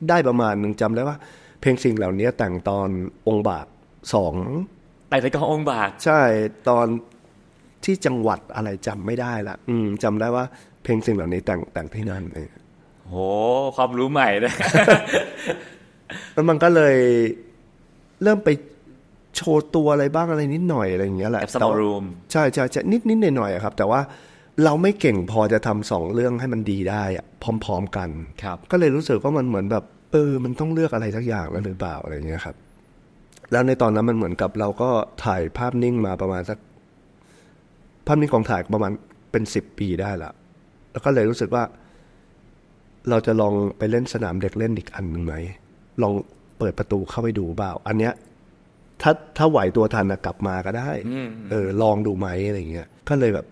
ได้ประมาณหนึ่งจำได้ว่าเพลงสิ่งเหล่านี้แต่งตอนองค์บากสองแต่งในกององค์บากใช่ตอนที่จังหวัดอะไรจำไม่ได้ละอืมจำได้ว่าเพลงสิ่งเหล่านี้แต่งแต่งที่นั่นเองโห ความรู้ใหม่เลยแล้วมันก็เลยเริ่มไปโชว์ตัวอะไรบ้างอะไร นิดหน่อยอะไรอย่างเงี้ยแหละแต่สมอรูมใช่ใช่ใช่นิดนิดหน่อยหน่อยครับ แต่ว่าเราไม่เก่งพอจะทำสองเรื่องให้มันดีได้อะพร้อมๆกัน ครับ ก็เลยรู้สึกว่ามันเหมือนแบบ เออ มันต้องเลือกอะไรสักอย่างแล้วหรือเปล่าอะไรเงี้ยครับ แล้วในตอนนั้นมันเหมือนกับเราก็ถ่ายภาพนิ่งมาประมาณสักภาพนี้กองถ่ายประมาณเป็นสิบปีได้ละแล้วก็เลยรู้สึกว่า เราจะลองไปเล่นสนามเด็กเล่นอีกอันหนึ่งไหม ลองเปิดประตูเข้าไปดูเปล่า อันเนี้ย ถ้าถ้าไหวตัวทันนะกลับมาก็ได้ เออลองดูไหมอะไรเงี้ย ก็เลยแบบ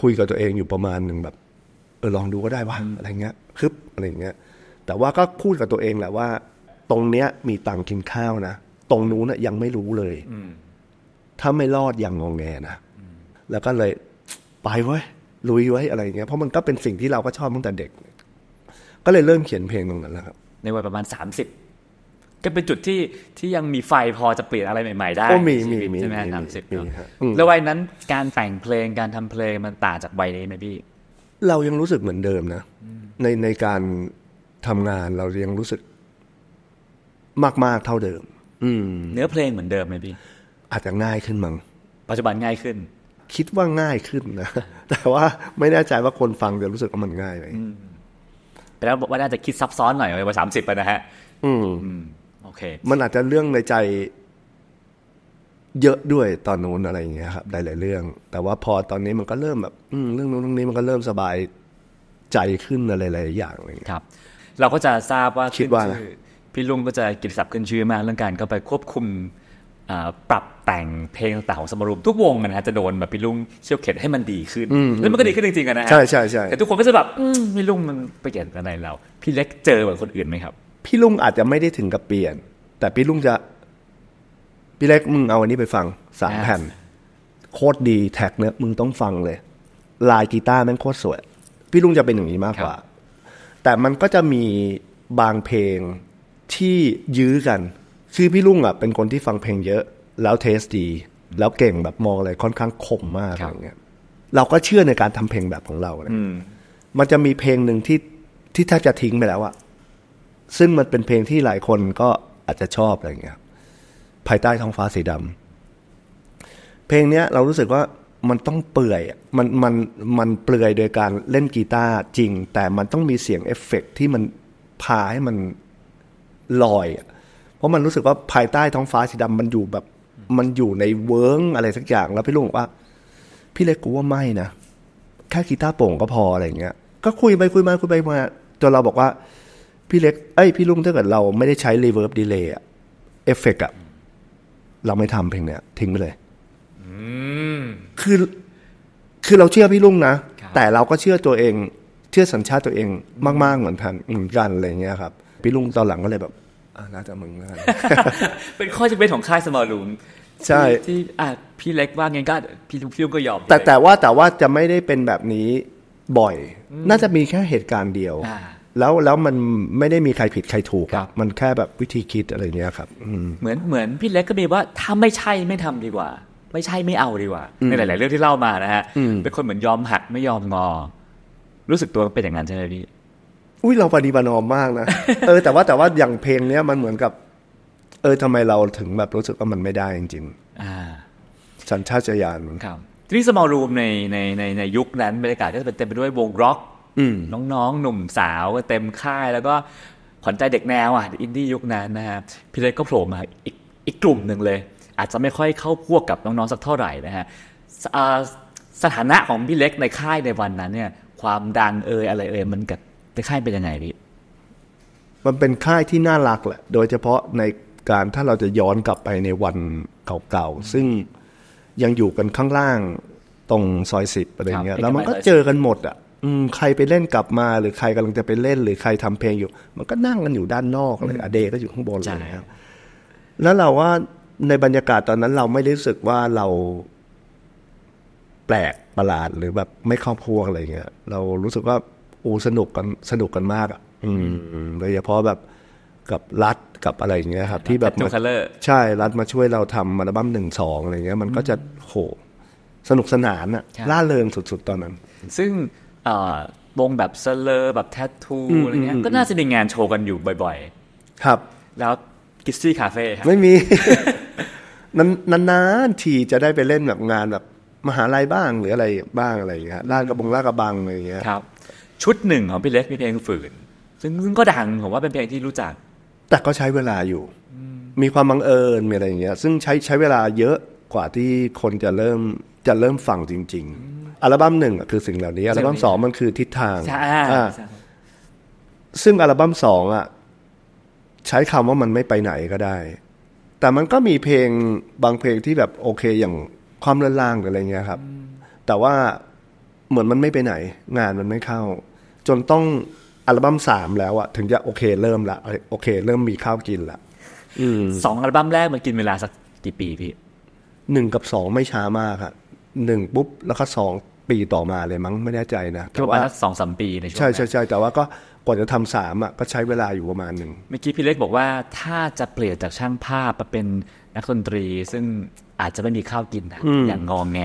คุยกับตัวเองอยู่ประมาณหนึ่งแบบเออลองดูก็ได้ว่า อะไรเงี้ยคึบอะไรเงี้ย แต่ว่าก็พูดกับตัวเองแหละว่า ตรงเนี้ยมีตังกินข้าวนะ ตรงนู้นนะยังไม่รู้เลย ถ้าไม่รอดยังงองแงนะแล้วก็เลยไปเว้ยลุยไว้อะไรอย่างเงี้ย เพราะมันก็เป็นสิ่งที่เราก็ชอบตั้งแต่เด็ก ก็เลยเริ่มเขียนเพลงตรงนั้นแล้วครับในวัยประมาณสสามิบก็เป็นจุดที่ที่ยังมีไฟพอจะเปลี่ยนอะไรใหม่ ๆ ได้ก็มีมีมีใช่ไหมสามสิบแล้ววัยนั้นการแต่งเพลงการทำเพลงมันต่างจากวัยนี้ไหมพี่ เรายังรู้สึกเหมือนเดิมนะ ในในการทำงานเรายังรู้สึกมากๆเท่าเดิม อืม เนื้อเพลงเหมือนเดิมไหมพี่อาจจะง่ายขึ้นมั้งปัจจุบันง่ายขึ้นคิดว่าง่ายขึ้นนะแต่ว่าไม่แน่ใจว่าคนฟังจะรู้สึกว่ามันง่ายไหมแปลว่าน่าจะคิดซับซ้อนหน่อยไปาสามสิบไปนะฮะอืมโอเค มันอาจจะเรื่องในใจเยอะด้วยตอนนู้นอะไรอย่างเงี้ยครับหลายๆเรื่อง แต่ว่าพอตอนนี้มันก็เริ่มแบบ อืเรื่องนู้นเรื่องนี้มันก็เริ่มสบายใจขึ้นอะไรหลายอย่างเลยครับ เราก็จะทราบว่าคิดว่า พี่ลุงก็จะกิจศัพท์ขึ้นชื่อมากเรื่องการเข้าไปควบคุมปรับแต่งเพลงต่างของสมรุมทุกวงนะฮะจะโดนแบบพี่ลุงเชี่ยวเข็ดให้มันดีขึ้นแล้วมันก็ดีขึ้นจริงๆนะฮะใช่ใช่ใช่แต่ทุกคนก็จะแบบพี่ลุงมันไปเปลี่ยนอะไรเรา พี่เล็กเจอแบบคนอื่นไหมครับ พี่ลุงอาจจะไม่ได้ถึงกับเปลี่ยน แต่พี่ลุงจะ พี่เล็กมึงเอาอันนี้ไปฟังสามแผ่นโคตรดีแท็กเนี่ยมึงต้องฟังเลย ลายกีตาร์แม่งโคตรสวย พี่ลุงจะเป็นอย่างนี้มากกว่าแต่มันก็จะมีบางเพลงที่ยื้อกันคือพี่ลุงอ่ะเป็นคนที่ฟังเพลงเยอะ แล้วเทสดี แล้วเก่งแบบมองอะไรค่อนข้างคมมากอะไรเงี้ยเราก็เชื่อในการทำเพลงแบบของเราเลยมันจะมีเพลงหนึ่งที่ที่แทบจะทิ้งไปแล้วอะซึ่งมันเป็นเพลงที่หลายคนก็อาจจะชอบอะไรเงี้ย ภายใต้ท้องฟ้าสีดำ เพลงเนี้ยเรารู้สึกว่ามันต้องเปื่อยมันมันมันเปลือยโดยการเล่นกีตาร์จริง แต่มันต้องมีเสียงเอฟเฟกที่มันพาให้มันลอยอะเพราะมันรู้สึกว่าภายใต้ท้องฟ้าสีดำมันอยู่แบบ มันอยู่ในเวิร์งอะไรสักอย่าง แล้วพี่ลุงบอกว่า พี่เล็กกูว่าไม่นะแค่กีตาร์โป่งก็พออะไรเงี้ยก็คุยไปคุยมาคุยไปมาจนเราบอกว่า พี่เล็กเอ้ยพี่ลุงถ้าเกิดเราไม่ได้ใช้รีเวิร์บดีเลย์เอฟเฟกอะเราไม่ทำเพลงเนี้ยทิ้งไปเลยคือ คือเราเชื่อพี่ลุงนะ แต่เราก็เชื่อตัวเอง เชื่อสัญชาติตัวเองมากๆเหมือนกันเหมือนกันอะไรเงี้ยครับ พี่ลุงตอนหลังก็เลยแบบแล้วแตมึงแล้วเป็นข้อจำเป็นของค่ายสมอลรูนใช่ ที่อ่ะพี่เล็กว่าง้ก็พี่พี่ก็ยอมแต่แต่ว่าแต่ว่าจะไม่ได้เป็นแบบนี้บ่อย น่าจะมีแค่เหตุการณ์เดียว แล้วแล้วมันไม่ได้มีใครผิดใครถูกมันแค่แบบวิธีคิดอะไรเนี้ยครับเหมือนเหมือนพี่เล็กก็มีว่าถ้าไม่ใช่ไม่ทำดีกว่า ไม่ใช่ไม่เอาดีกว่าใน หลายๆเรื่องที่เล่ามานะฮะเป็นคนเหมือนยอมหักไม่ยอมงอ รู้สึกตัวเป็นอย่างนั้นใช่ไหมพี่อุ้ยเราปฏิบัตินอมมากนะ เออแต่ว่าแต่ว่าอย่างเพลงเนี้ยมันเหมือนกับ เออทำไมเราถึงแบบรู้สึกว่ามันไม่ได้จริงๆ อ่า สัญชาตญาณครับ ทีนี้สมอลรูมในในในในยุคนั้น บรรยากาศก็จะเป็นเต็มไปด้วยวงร็อกน้องๆ หนุ่มสาวเต็มค่ายแล้วก็ขวัญใจเด็กแนวอ่ะอินดี้ ยุคนั้นนะฮะพี่เล็กก็โผล่มาอีกอีกกลุ่มหนึ่งเลย อาจจะไม่ค่อยเข้าพวกกับน้องๆ สักเท่าไหร่นะฮะสถานะของพี่เล็กในค่ายในวันนั้นเนี่ย ความดังเอ่ยอะไรเอ่ยมันกับแต่ค่ายเป็นยังไงพี่มันเป็นค่ายที่น่ารักแหละ โดยเฉพาะในการถ้าเราจะย้อนกลับไปในวันเก่าๆ ซึ่งยังอยู่กันข้างล่างตรงซอยสิบอะไรเงี้ย แล้วมันก็เจอกันหมด อ่ะ อืม ใครไปเล่นกลับมาหรือใครกำลังจะไปเล่นหรือใครทำเพลงอยู่ มันก็นั่งกันอยู่ด้านนอกเลยอเดก็อยู่ข้างบนเลยครับแล้วเราว่าในบรรยากาศตอนนั้นเราไม่รู้สึกว่าเราแปลกประหลาดหรือแบบไม่เข้าพวกอะไรเงี้ย เรารู้สึกว่าโอ้ สนุกกันสนุกกันมากอ่ะ อืมโดยเฉพาะแบบกับรัฐกับอะไรอย่างเงี้ยครับที่แบบใช่รัฐมาช่วยเราทำาัลบั้มหนึ่งสองอะไรเงี้ย มันก็จะ โหสนุกสนานอ่ะ ล่าเริงสุด ๆตอนนั้นซึ่งวงแบบเซเลอร์แบบแทททูอะไรเงี้ยก็น่าจะมีงานโชว์กันอยู่บ่อย ๆ ครับ แล้วกิสซี่คาเฟ่ครับไม่มีนานๆนทีจะได้ไปเล่นแบบงานแบบมหาลัยบ้างหรืออะไรบ้างอะไรอย่างเงี้ยลาดกระบงลาดกระบังอะไรอย่างเงี้ยครับชุดหนึ่งของพี่เล็กมีเพลงฝืนซึ่งก็ดังผมว่าเป็นเพลงที่รู้จัก แต่ก็ใช้เวลาอยู่ มีความบังเอิญ มีอะไรอย่างเงี้ย ซึ่งใช้ใช้เวลาเยอะกว่าที่คนจะเริ่มจะเริ่มฟังจริง ๆ อัลบั้มหนึ่งคือสิ่งเหล่านี้ อัลบั้มสองมันคือทิศทางซึ่งอัลบั้มสองอ่ะ ใช้คำว่ามันไม่ไปไหนก็ได้ แต่มันก็มีเพลงบางเพลงที่แบบโอเคอย่างความเลื่อนล่างหรืออะไรเงี้ยครับ แต่ว่าเหมือนมันไม่ไปไหน งานมันไม่เข้าจนต้องอัลบั้มสามแล้วอะถึงจะโอเคเริ่มละโอเคเริ่มมีข้าวกินละสองอัลบั้มแรกมันกินเวลาสักกี่ปีพี่หนึ่งกับสองไม่ช้ามากครับหนึ่งปุ๊บแล้วก็สองปีต่อมาเลยมั้งไม่แน่ใจนะแต่ว่าสองสามปีในช่วงใช่ใช่ใช่แต่ว่าก็กว่าจะทำสามอ่ะก็ใช้เวลาอยู่ประมาณหนึ่งเมื่อกี้พี่เล็กบอกว่าถ้าจะเปลี่ยนจากช่างภาพมาเป็นนักดนตรีซึ่งอาจจะไม่มีข้าวกินนะอย่างงองแง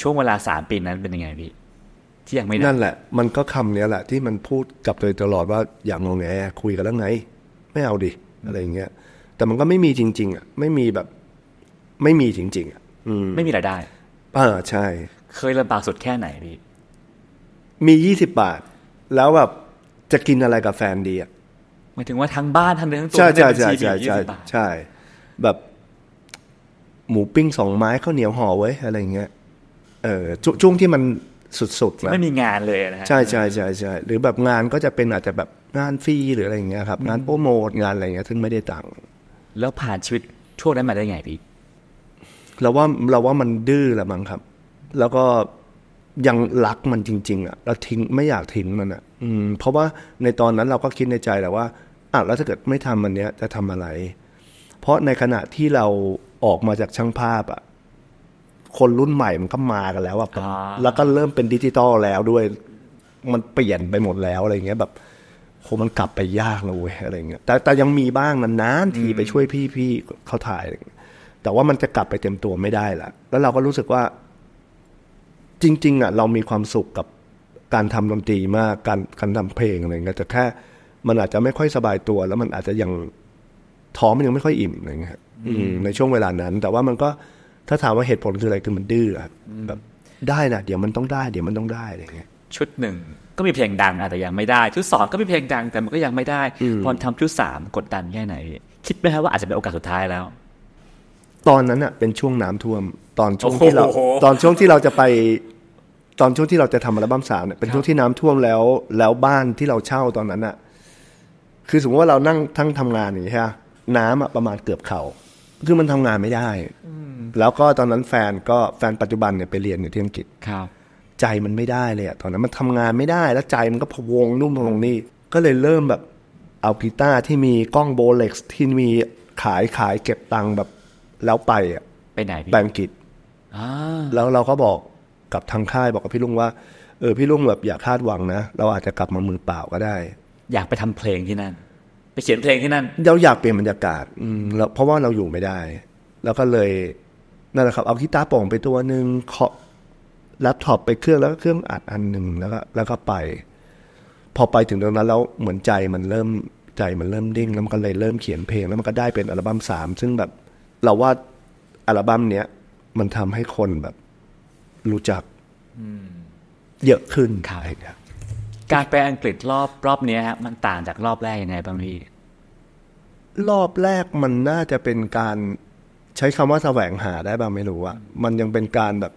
ช่วงเวลาสามปีนั้นเป็นยังไงพี่ที่ยังไม่นั่นแหละมันก็คำนี้ยแหละ ที่มันพูดกับตัวตลอดว่าอย่างงงแงคุยกันแล้วไง ไม่เอาดิ อะไรอย่างเงี้ยแต่มันก็ไม่มีจริง ๆอ่ะไม่มีแบบไม่มีจริง ๆ อ่ะไม่มีรายได้เออใช่ เคยลำบากสุดแค่ไหนพี่ มียี่สิบบาท แล้วแบบ จะกินอะไรกับแฟนดีอ่ะหมายถึงว่าทั้งบ้านทั้งเนื้อทั้งตัวใช่ใช่ใช่ใช่ใช่ใช่ แบบหมูปิ้งสองไม้ข้าวเหนียวห่อไว้อะไรเงี้ยเออช่วงที่มันสุดๆแล้วไม่มีงานเลยนะฮะใช่ใช่ใช่ใช่หรือแบบงานก็จะเป็นอาจจะแบบงานฟรีหรืออะไรอย่างเงี้ยครับงานโปรโมทงานอะไรเงี้ยซึ่งไม่ได้ตังค์แล้วผ่านชีวิตช่วงนั้นมาได้ไงพี่เราว่าเราว่ามันดื้อละมั้งครับ แล้วก็ยังรักมันจริง ๆอ่ะเราทิ้งไม่อยากทิ้งมันอ่ะ อืม เพราะว่าในตอนนั้นเราก็คิดในใจแหละว่า อ่ะแล้วถ้าเกิดไม่ทำอันเนี้ยจะทำอะไร เพราะในขณะที่เราออกมาจากช่างภาพอ่ะคนรุ่นใหม่มันก็มากันแล้วแบบแล้วก็เริ่มเป็นดิจิตอลแล้วด้วย มันเปลี่ยนไปหมดแล้วอะไรเงี้ย แบบโคมันกลับไปยากนะเว้ยอะไรเงี้ยแต่แต่ยังมีบ้าง นานๆทีไปช่วยพี่พี่เขาถ่ายแต่ว่ามันจะกลับไปเต็มตัวไม่ได้ละแล้วเราก็รู้สึกว่า จริงๆอ่ะ เรามีความสุขกับการทำดนตรีมากการการทำเพลงอะไรเงี้ยแต่แค่มันอาจจะไม่ค่อยสบายตัว แล้วมันอาจจะยังท้องมันยังไม่ค่อยอิ่มอะไรเงี้ยในช่วงเวลานั้น แต่ว่ามันก็ถ้าถามว่าเหตุผลคืออะไรคือมันดื้อครับแบบได้นะเดี๋ยวมันต้องได้เดี๋ยวมันต้องได้อะไรเงี้ยชุดหนึ่งก็มีเพลงดังอาจจะยังไม่ได้ชุดสองก็มีเพลงดังแต่มันก็ยังไม่ได้พอทำชุดสามกดดันแค่ไหนคิดไหมครับว่าอาจจะเป็นโอกาสสุดท้ายแล้ว ตอนนั้นอ่ะเป็นช่วงน้ำท่วมตอนช่วงที่เราตอนช่วงที่เราจะไปตอนช่วงที่เราจะทำอัลบั้มสามเนี่ยเป็นช่วงที่น้ำท่วมแล้วแล้วบ้านที่เราเช่าตอนนั้นอ่ะ คือสมมติว่าเรานั่งทั้งทำงานอย่างเงี้ยน้ำอะประมาณเกือบเข่าคือมันทำงานไม่ได้แล้วก็ตอนนั้นแฟนก็แฟนปัจจุบันเนี่ยไปเรียนอยู่ที่อังกฤษครับ ใจมันไม่ได้เลยอะตอนนั้นมันทำงานไม่ได้ แล้วใจมันก็พวงนุ่มลงนี่ก็เลยเริ่มแบบเอากีตาร์ที่มีกล้องโบเล็กซ์ที่มีขายขายเก็บตังค์แบบแล้วไปอะไปไหนพี่แบงกิตแล้วเราก็บอกกับทางค่ายบอกกับพี่ลุงว่าเออพี่ลุงแบบอย่าคาดหวังนะ เราอาจจะกลับมามือเปล่าก็ได้ อยากไปทำเพลงที่นั่นไปเขียนเพลงที่นั่นเราอยากเปลี่ยนบรรยากาศ อืมเพราะว่าเราอยู่ไม่ได้ แล้วก็เลยนั่นแหละครับ เอากีตาร์ป่งไปตัวหนึ่งเคาะแล็ปท็อปไปเครื่องแล้วก็เครื่องอัดอันหนึ่งแล้วก็แล้วก็ไป พอไปถึงตรงนั้นแล้วเหมือนใจมันเริ่มใจมันเริ่มดิ้งแล้วมันก็เลยเริ่มเขียนเพลง แล้วมันก็ได้เป็นอัลบั้มสามซึ่งแบบเราว่าอัลบั้มเนี้ยมันทำให้คนแบบรู้จักเยอะขึ้นค่ะี้ยการไปอังกฤษรอบรอบนี้มันต่างจากรอบแรกยังไงบ้างพี่รอบแรกมันน่าจะเป็นการใช้คำว่าแสวงหาได้บ้างไม่รู้อะมันยังเป็นการแบบ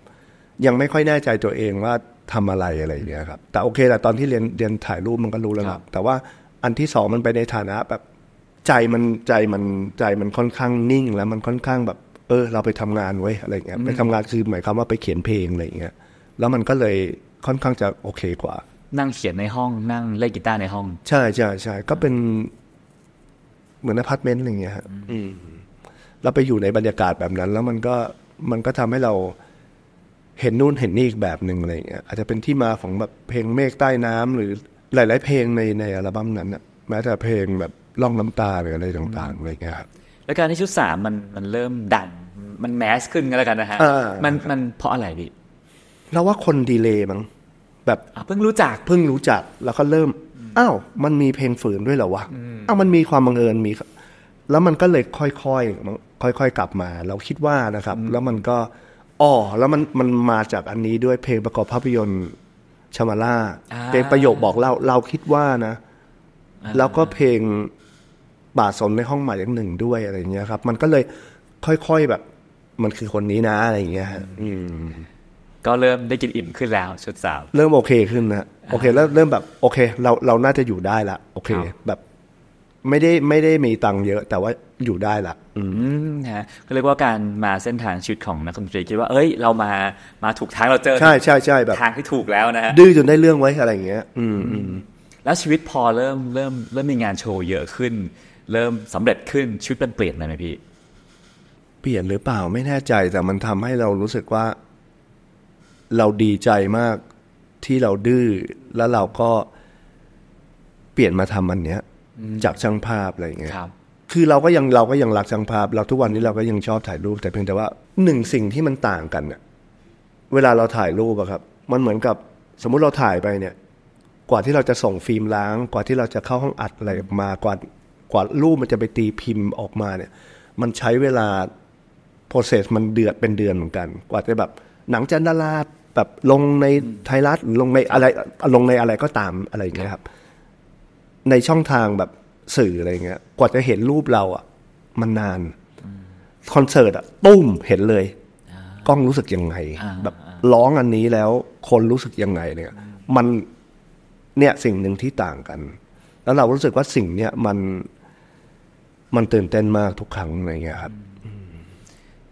ยังไม่ค่อยแน่ใจตัวเองว่าทำอะไรอะไรอย่างเงี้ยครับ แต่โอเคแหละตอนที่เรียนเรียนถ่ายรูปมันก็รู้แล้วครับ แต่ว่าอันที่สองมันไปในฐานะแบบ ใจมันใจมันใจมันค่อนข้างนิ่งแล้วมันค่อนข้างแบบ เออ เราไปทำงานไว้อะไรเงี้ยไปทำงานคือหมายความว่าไปเขียนเพลงอะไรเงี้ย แล้วมันก็เลยค่อนข้างจะโอเคกว่านั่งเขียนในห้องนั่งเล่นกีตาร์ในห้อง ใช่ใช่ใช่ก็เป็นเหมือนอพาร์ตเมนต์อะไรเงี้ยฮะเราไปอยู่ในบรรยากาศแบบนั้น แล้วมันก็มันก็ทำให้เราเห็นนู่นเห็นนี่อีกแบบหนึ่งอะไรเงี้ยอาจจะเป็นที่มาของแบบเพลงเมฆใต้น้ำหรือหลายๆเพลงในในอัลบั้มนั้นอะแม้แต่เพลงแบบล่องน้ำตาหรืออะไรต่างๆอะไรเงี้ยครับแล้วการที่ชุดสามมันมันเริ่มดันมันแมสขึ้นกันแล้วกันนะฮะมันมันเพราะอะไรพี่เราว่าคนดีเลย์มั้งแบบเพิ่งรู้จักเพิ่งรู้จักแล้วก็เริ่มอ้าวมันมีเพลงฝืนด้วยเหรอวะอ้าวมันมีความบังเอิญมีแล้วมันก็เลยค่อยๆ ค่อยๆ กลับมา เราคิดว่านะครับ แล้วมันก็ อ๋อแล้วมันมันมาจากอันนี้ด้วยเพลงประกอบภาพยนตร์ชมาล่าเป็นประโยคบอกเราเราคิดว่านะ แล้วก็เพลงบาทสนในห้องหมายเลขหนึ่งด้วยอะไรอย่างเงี้ยครับ มันก็เลยค่อยๆแบบ มันคือคนนี้นะอะไรอย่างเงี้ยอืมก็เริ่มได้กินอิ่มขึ้นแล้วชุดสาวเริ่มโอเคขึ้นนะ โอเคเริ่มเริ่มแบบ โอเคเราเราน่าจะอยู่ได้ละ โอเค แบบไม่ได้ไม่ได้มีตังค์เยอะแต่ว่าอยู่ได้ละอืมนะก็เรียกว่าการมาเส้นทางชีวิตของนักดนตรีคิดว่า เอ้ยเรามามาถูกทางเราเจอใช่ใช่ใช่แบบทางที่ถูกแล้วนะฮะดื้อจนได้เรื่องไว้อะไรอย่างเงี้ยอืมอืมแล้วชีวิตพอเริ่มเริ่มเริ่มมีงานโชว์เยอะขึ้นเริ่มสำเร็จขึ้นชีวิตมันเปลี่ยนไหมพี่เปลี่ยนหรือเปล่าไม่แน่ใจแต่มันทำให้เรารู้สึกว่าเราดีใจมากที่เราดื้อ แล้วเราก็เปลี่ยนมาทำอันเนี้ยจากช่างภาพ อะไรอย่างเงี้ยครับ คือเราก็ยังเราก็ยังรักช่างภาพ เราทุกวันนี้เราก็ยังชอบถ่ายรูป แต่เพียงแต่ว่าหนึ่งสิ่งที่มันต่างกันเนี่ยเวลาเราถ่ายรูปอะครับ มันเหมือนกับสมมุติเราถ่ายไปเนี่ย กว่าที่เราจะส่งฟิล์มล้างกว่าที่เราจะเข้าห้องอัดอะไรมากว่ากว่ารูปมันจะไปตีพิมพ์ออกมาเนี่ย มันใช้เวลาโปรเซสมันเดือดเป็นเดือนเหมือนกันกว่าจะแบบหนังจันดาราแบบลงในไทยรัฐลงในอะไรลงในอะไรก็ตามอะไรอย่างเงี้ยครับในช่องทางแบบสื่ออะไรเงี้ย กว่าจะเห็นรูปเราอ่ะมันนานคอนเสิร์ตอ่ะตุ้มเห็นเลย กล้องรู้สึกยังไงแบบร้องอันนี้แล้ว คนรู้สึกยังไง เนี่ย มันเนี่ยสิ่งหนึ่งที่ต่างกัน แล้วเรารู้สึกว่าสิ่งเนี้ยมันมันตื่นเต้นมากทุกครั้งอะไรเงี้ยครับ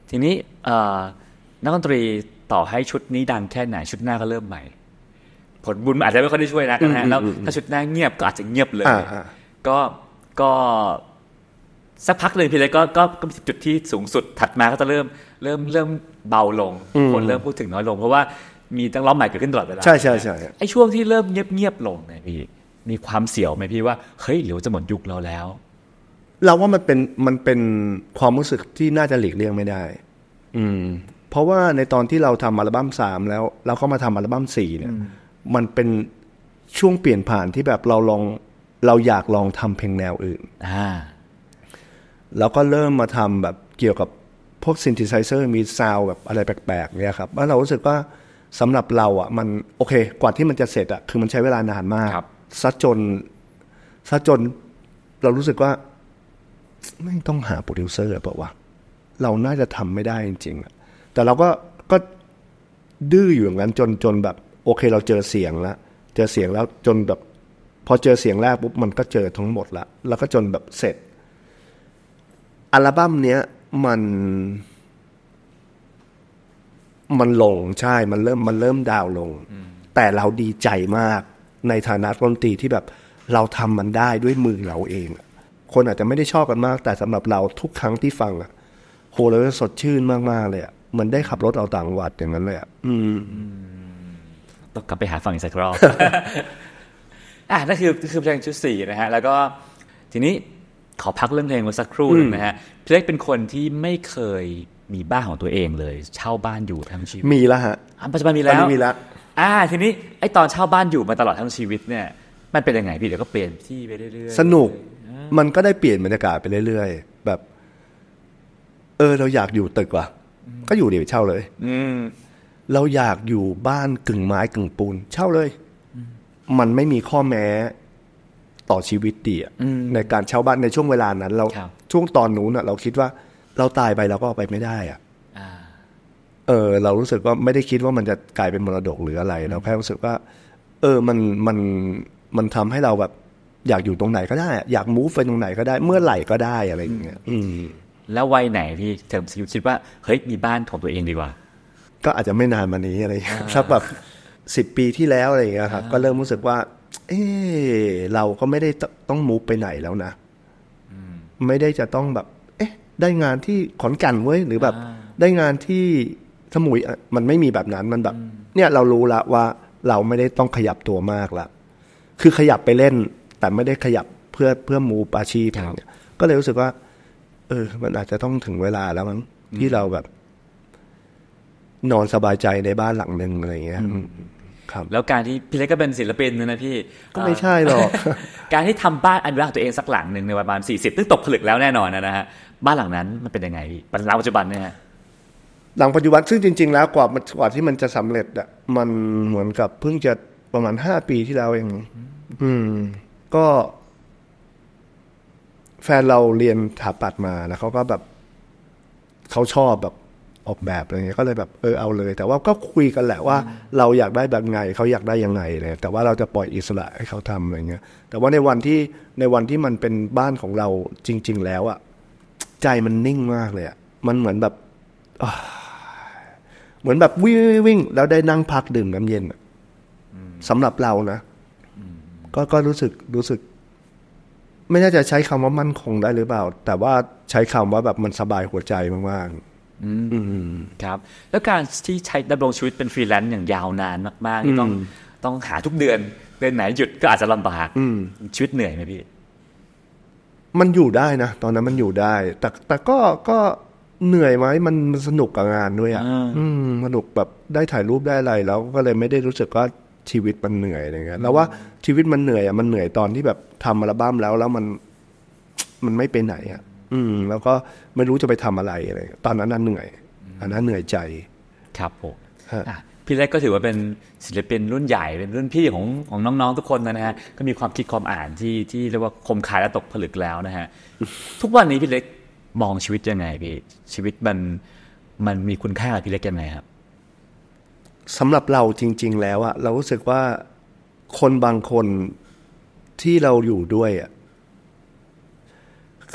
ทีนี้นักดนตรีต่อให้ชุดนี้ดังแค่ไหน ชุดหน้าก็เริ่มใหม่ ผลบุญอาจจะไม่ค่อยได้ช่วยนะนะแล้วถ้าชุดหน้าเงียบก็อาจจะเงียบเลยก็ก็สักพักหนึ่งพี่เลยกก็ก็ก็จุดที่สูงสุดถัดมาก็จะเริ่มเริ่มเริ่มเบาลงคนเริ่มพูดถึงน้อยลงเพราะว่ามีตั้งล้อมใหม่เกิดขึ้นตลอดเวลาใช่ใช่ใช่ไอช่วงที่เริ่มเงียบเงียบลงเนี่ยพี่มีความเสียวไหมพี่ว่าเฮ้ยเหีือจะหมดยุคเราแล้ว เราว่ามันเป็นมันเป็นความรู้สึกที่น่าจะหลีกเลี่ยงไม่ได้ อืมเพราะว่าในตอนที่เราทำอัลบั้มสามแล้ว เราก็มาทำอัลบั้มสี่เนี่ย มันเป็นช่วงเปลี่ยนผ่านที่แบบเราลองเราอยากลองทำเพลงแนวอื่นอ่แล้วก็เริ่มมาทำแบบเกี่ยวกับพวกซินธิไซเซอร์ มีซาวแบบอะไรแปลกๆเนี่ยครับแล้วเรารู้สึกว่าสำหรับเราอ่ะมันโอเค กว่าที่มันจะเสร็จอ่ะคือมันใช้เวลานานมากซะจนซะจน เรารู้สึกว่าไม่ต้องหาโปรดิวเซอร์เปล่าวะเราน่าจะทำไม่ได้จริงๆอ่ะแต่เราก็ก็ดื้ออยู่อย่างนั้นจนจนแบบ โอเคเราเจอเสียงแล้วเจอเสียงแล้วจนแบบ พอเจอเสียงแรกปุ๊บมันก็เจอทั้งหมดละแล้ว ก็จนแบบเสร็จอัลบั้มเนี้ยมันมันลงใช่มันเริ่มมันเริ่มดาวลง แต่เราดีใจมากในฐานะดนตรีที่แบบเราทำมันได้ด้วยมือเราเองคนอาจจะไม่ได้ชอบกันมาก แต่สำหรับเราทุกครั้งที่ฟังอะโหเราสดชื่นมากๆเลยอะมันได้ขับรถเอาต่างวัดอย่างนั้นเลยอ่ะต้องกลับไปหาฟังอีกสักรอบอ่ะนั่นคือคือเพลงชุดสี่นะฮะ แล้วก็ ทีนี้ขอพักเรื่องเพลงไว้สักครู่นึงนะฮะเพล็กเป็นคนที่ไม่เคยมีบ้านของตัวเองเลย เช่าบ้านอยู่ทั้งชีวิต มีแล้วฮะปัจจุบันมีแล้วมีแล้วอ่า ทีนี้ไอตอนเช่าบ้านอยู่มาตลอดทั้งชีวิตเนี่ย มันเป็นยังไงพี่เดี๋ยวก็เปลี่ยนที่ไปเรื่อยๆ สนุก มันก็ได้เปลี่ยนบรรยากาศไปเรื่อย ๆ แบบ เออเราอยากอยู่ตึกว่ะก็อยู่เดี๋ยวเช่าเลย อืเราอยากอยู่บ้านกึ่งไม้กึ่งปูน เช่าเลยมันไม่มีข้อแม้ต่อชีวิตดีอะในการเช่าบ้านในช่วงเวลานั้น เราช่วงตอนนู้นเราคิดว่าเราตายไปเราก็ไปไม่ได้ อ่ะเออ เรารู้สึกว่าไม่ได้คิดว่ามันจะกลายเป็นมรดกหรืออะไรเราแค่รู้สึกว่า เออมันมันมันทำให้เราแบบ อยากอยู่ตรงไหนก็ได้ อยากมูฟไปตรงไหนก็ได้เมื่อไหร่ก็ได้อะไรอย่างเงี้ยอืมแล้ววัยไหนพี่เธอคิดว่าเฮ้ยมีบ้านของตัวเองดีกว่าก็อาจจะไม่นานมานี้อะไรอย่างเงี้ยแบบสิบปีที่แล้วอะไรอย่างเงี้ยครับก็เริ่มรู้สึกว่า เออเราก็ไม่ได้ต้องมูฟไปไหนแล้วนะไม่ได้จะต้องแบบ เอ๊ะ ได้งานที่ขอนแก่นเว้ยหรือแบบ ได้งานที่สมุยมันไม่มีแบบนั้นมันแบบ เนี่ยเรารู้ละว่าเราไม่ได้ต้องขยับตัวมากละคือขยับไปเล่น แต่ไม่ได้ขยับเพื่อเพื่อมูปอาชีพก็เลยรู้สึกว่าเออมันอาจจะต้องถึงเวลาแล้วมั้งที่เราแบบ นอนสบายใจในบ้านหลังหนึ่งอะไรเงี้ยครับ แล้วการที่พี่เล็กก็เป็นศิลปินนะพี่ก็ไม่ใช่หรอกการที่ทำบ้านอันรักตัวเองสักหลังหนึ่งในประมาณสี่สิบตึ้งตกผลึกแล้วแน่นอนนะฮะบ้านหลังนั้นมันเป็นยังไงพี่ปัจจุบันเนี่ยหลังปัจจุบันซึ่งจริง ๆแล้วกว่ามันกว่าที่มันจะสำเร็จอะมันเหมือนกับเพิ่งจะประมาณห้าปีที่แล้วเอง อืมก็แฟนเราเรียนถาปัดมาแล้วเขาก็แบบเขาชอบแบบออกแบบอะไรเงี้ยก็เลยแบบเออเอาเลย แต่ว่าก็คุยกันแหละว่าเราอยากได้แบบไงเขาอยากได้ยังไงเลยแต่ว่าเราจะปล่อยอิสระให้เขาทำอะไรเงี้ยแต่ว่าในวันที่ในวันที่มันเป็นบ้านของเราจริงๆแล้วอะใจมันนิ่งมากเลยอะมันเหมือนแบบเหมือนแบบวิ่งวิ่งแล้วได้นั่งพักดื่มน้ำเย็นสำหรับเรานะก็ก็รู้สึกรู้สึกไม่น่าจะใช้คำว่ามั่นคงได้หรือเปล่า แต่ว่าใช้คำว่าแบบมันสบายหัวใจมากๆครับ แล้วการที่ใช้ดำรงชีวิตเป็นฟรีแลนซ์อย่างยาวนานมากๆนี่ต้องต้องหาทุกเดือนเดือนไหนหยุดก็อาจจะลำบากชีวิตเหนื่อยไหมพี่มันอยู่ได้นะตอนนั้นมันอยู่ได้ แต่แต่ก็ก็เหนื่อยไหมมันสนุกกับงานด้วยอ่ะสนุกแบบได้ถ่ายรูปได้อะไรแล้วก็เลยไม่ได้รู้สึกว่าชีวิตมันเหนื่อยอะไรเงี้ยแล้วว่าชีวิตมันเหนื่อยอ่ะมันเหนื่อยตอนที่แบบทำอัลบั้มแล้วแล้วมันมันไม่ไปไหนอ่ะอืมแล้วก็ไม่รู้จะไปทำอะไรอะไรตอนนั้นน้นเหนื่อย อันนั้นเหนื่อยใจ ครับผมพี่เล็ก ก็ถือว่าเป็นศิลปินรุ่นใหญ่เป็นรุ่นพี่ของของน้องๆ ทุกคนนะฮะก็มีความคิดความอ่านที่ที่เรียกว่าคมคายและตกผลึกแล้วนะฮะ ทุกวันนี้พี่เล็กมองชีวิตยังไงพี่ชีวิตมันมันมีคุณค่าพี่เล็กยังไงครับสำหรับเราจริงๆ แล้วอะเรารู้สึกว่าคนบางคนที่เราอยู่ด้วยอะ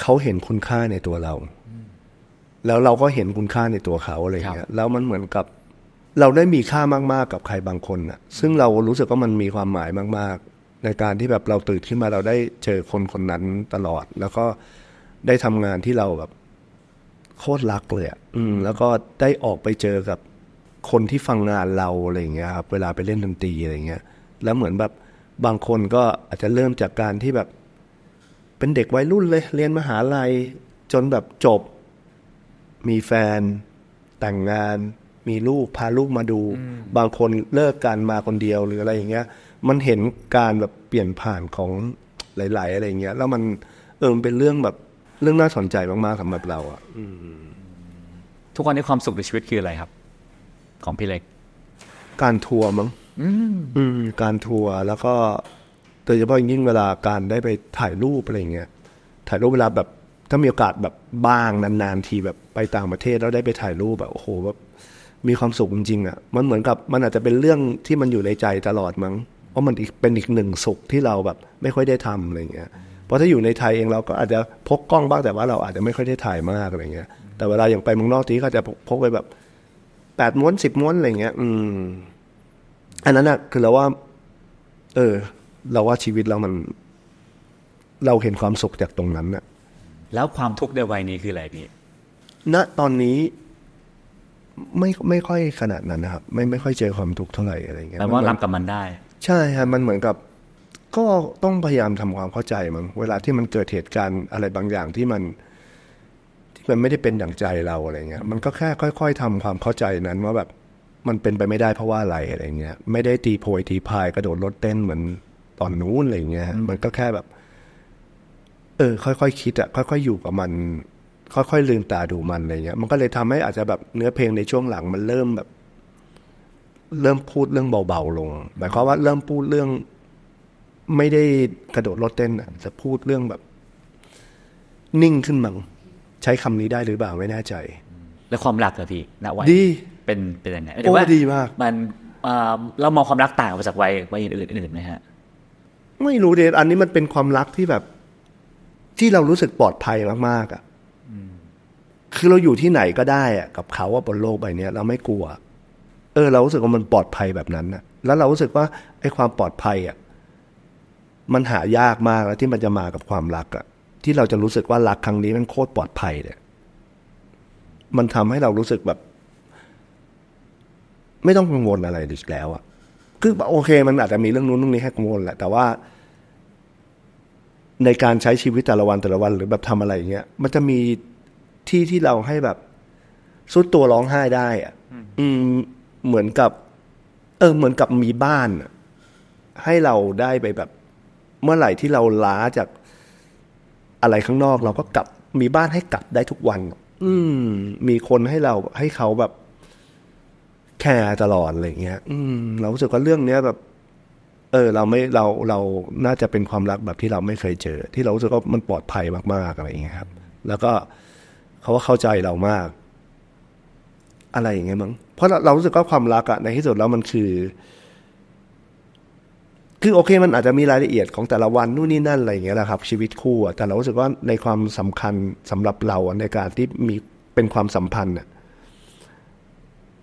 เขาเห็นคุณค่าในตัวเรา แล้วเราก็เห็นคุณค่าในตัวเขาอะไรเงี้ยแล้วมันเหมือนกับเราได้มีค่ามากๆ กับใครบางคนอะซึ่งเรารู้สึกว่ามันมีความหมายมากๆ ในการที่แบบเราตื่นขึ้นมาเราได้เจอคนคนนั้นตลอด แล้วก็ได้ทำงานที่เราแบบโคตรรักเลยอะอืม แล้วก็ได้ออกไปเจอกับคนที่ฟังงานเราอะไรเงี้ยครับเวลาไปเล่นดนตรีอะไรเงี้ยแล้วเหมือนแบบบางคนก็อาจจะเริ่มจากการที่แบบ เป็นเด็กวัยรุ่นเลย เรียนมหาลัย จนแบบจบ มีแฟนแต่งงาน มีลูกพาลูกมาดู บางคนเลิกการมาคนเดียวหรืออะไรอย่างเงี้ย มันเห็นการแบบเปลี่ยนผ่านของหลาย ๆ อะไรอย่างเงี้ยแล้วมันเออมันเป็นเรื่องแบบเรื่องน่าสนใจมากๆสำหรับเราอะ่ะทุกวันนี้ความสุขในชีวิตคืออะไรครับของพี่เล็ก การทัวร์มั้ง อืการทัวร์ แล้วก็โดยเฉพาะยิ่งเวลาการได้ไปถ่ายรูปอะไรเงี้ย ถ่ายรูปเวลาแบบถ้ามีโอกาสแบบบ้างนานๆทีแบบไปต่างประเทศแล้วได้ไปถ่ายรูปแบบโอ้โหแบบมีความสุขจริงๆอ่ะ มันเหมือนกับมันอาจจะเป็นเรื่องที่มันอยู่ในใจตลอดมั้ง เพราะมันเป็นอีกหนึ่งสุขที่เราแบบ ไม่ค่อยได้ทำอะไรเงี้ย เพราะถ้าอยู่ในไทยเองเราก็อาจจะพกกล้องบ้างแต่ว่าเราอาจจะไม่ค่อยได้ถ่ายมากอะไรเงี้ย แต่เวลาอย่างไปเมืองนอกทีก็จะพกไปแบบแปดม้วนสิบม้วนอะไรเงี้ย อืม อันนั้นอะคือเราว่า เออ เราว่าชีวิตเรามัน เราเห็นความสุขจากตรงนั้นอะแล้วความทุกข์ในวัยนี้คืออะไรพี่ ณ ตอนนี้ไม่ไม่ค่อยขนาดนั้นนะครับ ไม่ไม่ค่อยเจอความทุกข์เท่าไหร่อะไรเงี้ยแต่ว่ารับกับมันได้ ใช่ฮะมันเหมือนกับก็ต้องพยายามทำความเข้าใจมันเวลาที่มันเกิดเหตุการณ์อะไรบางอย่างที่มันมันไม่ได้เป็นอย่างใจเราอะไรเงี้ย มันก็แค่ค่อยๆทำความเข้าใจนั้น ว่าแบบ มันเป็นไปไม่ได้เพราะว่าอะไรอะไรเงี้ย ไม่ได้ตีโพยตีพายกระโดดรถเต้นเหมือนตอนนู้นอะไรเงี้ย มันก็แค่แบบ เออค่อยๆคคิดอะค่อยๆออยู่กับมัน ค่อยๆลืมตาดูมันอะไรเงี้ย มันก็เลยทำให้อาจจะแบบเนื้อเพลงในช่วงหลังมันเริ่มแบบ เริ่มพูดเรื่องเบาๆลงหมายความว่าเริ่มพูดเรื่อง ไม่ได้กระโดดรถเต้นอะจะพูดเรื่องแบบ นิ่งขึ้นมั้งใช้คำนี้ได้หรือเปล่าไม่แน่ใจ แลวความรักเหรอพี่ณวัยดีเป็นเป็นยังไงโอ้ดีมากมันเรามองความรักต่างไปจากวัยวัยอื่นอื่นไหมฮะไม่รู้เดอันนี้มันเป็นความรักที่แบบที่เรารู้สึกปลอดภัยมากๆอ่ะคือเราอยู่ที่ไหนก็ได้อ่ะกับเขาว่าบนโลกใบนี้เราไม่กลัว เออเรารู้สึกว่ามันปลอดภัยแบบนั้นนะแล้วเรารู้สึกว่าไอ้ความปลอดภัยอ่ะมันหายากมากแล้วที่มันจะมากับความรักอ่ะที่เราจะรู้สึกว่ารักครั้งนี้มันโคตรปลอดภัยเนี่ย มันทำให้เรารู้สึกแบบ ไม่ต้องกังวลอะไรอีกแล้วอะคือโอเค มันอาจจะมีเรื่องนู้นเรื่องนี้ให้กังวลแหละ แต่ว่า ในการใช้ชีวิตแต่ละวันแต่ละวัน หรือแบบทำอะไรอย่างเงี้ย มันจะมีที่ที่เราให้แบบ สุดตัวร้องไห้ได้อะอืมเหมือนกับ เออ เหมือนกับมีบ้านให้เราได้ไปแบบ เมื่อไหร่ที่เราล้าจากอะไรข้างนอกเราก็กลับมีบ้านให้กลับได้ทุกวัน อืมมีคนให้เราให้เขาแบบแคร์ตลอดอะไรเงี้ยอืมเรารู้สึกว่าเรื่องเนี้ยแบบ เออ เราไม่เราเราน่าจะเป็นความรักแบบที่เราไม่เคยเจอ ที่เรารู้สึกว่ามันปลอดภัยมากๆอะไรเงี้ยครับ แล้วก็เขาว่าเข้าใจเรามาก อะไรอย่างเงี้ยมั้งเพราะเราเรารู้สึกว่าความรักอะในที่สุดแล้วมันคือคือโอเคมันอาจจะมีรายละเอียดของแต่ละวันนู่นนี่นั่น อะไรอย่างเงี้ยแหละครับ ชีวิตคู่แต่เรารู้สึกว่าในความสำคัญสำหรับเราในการที่มีเป็นความสัมพันธ์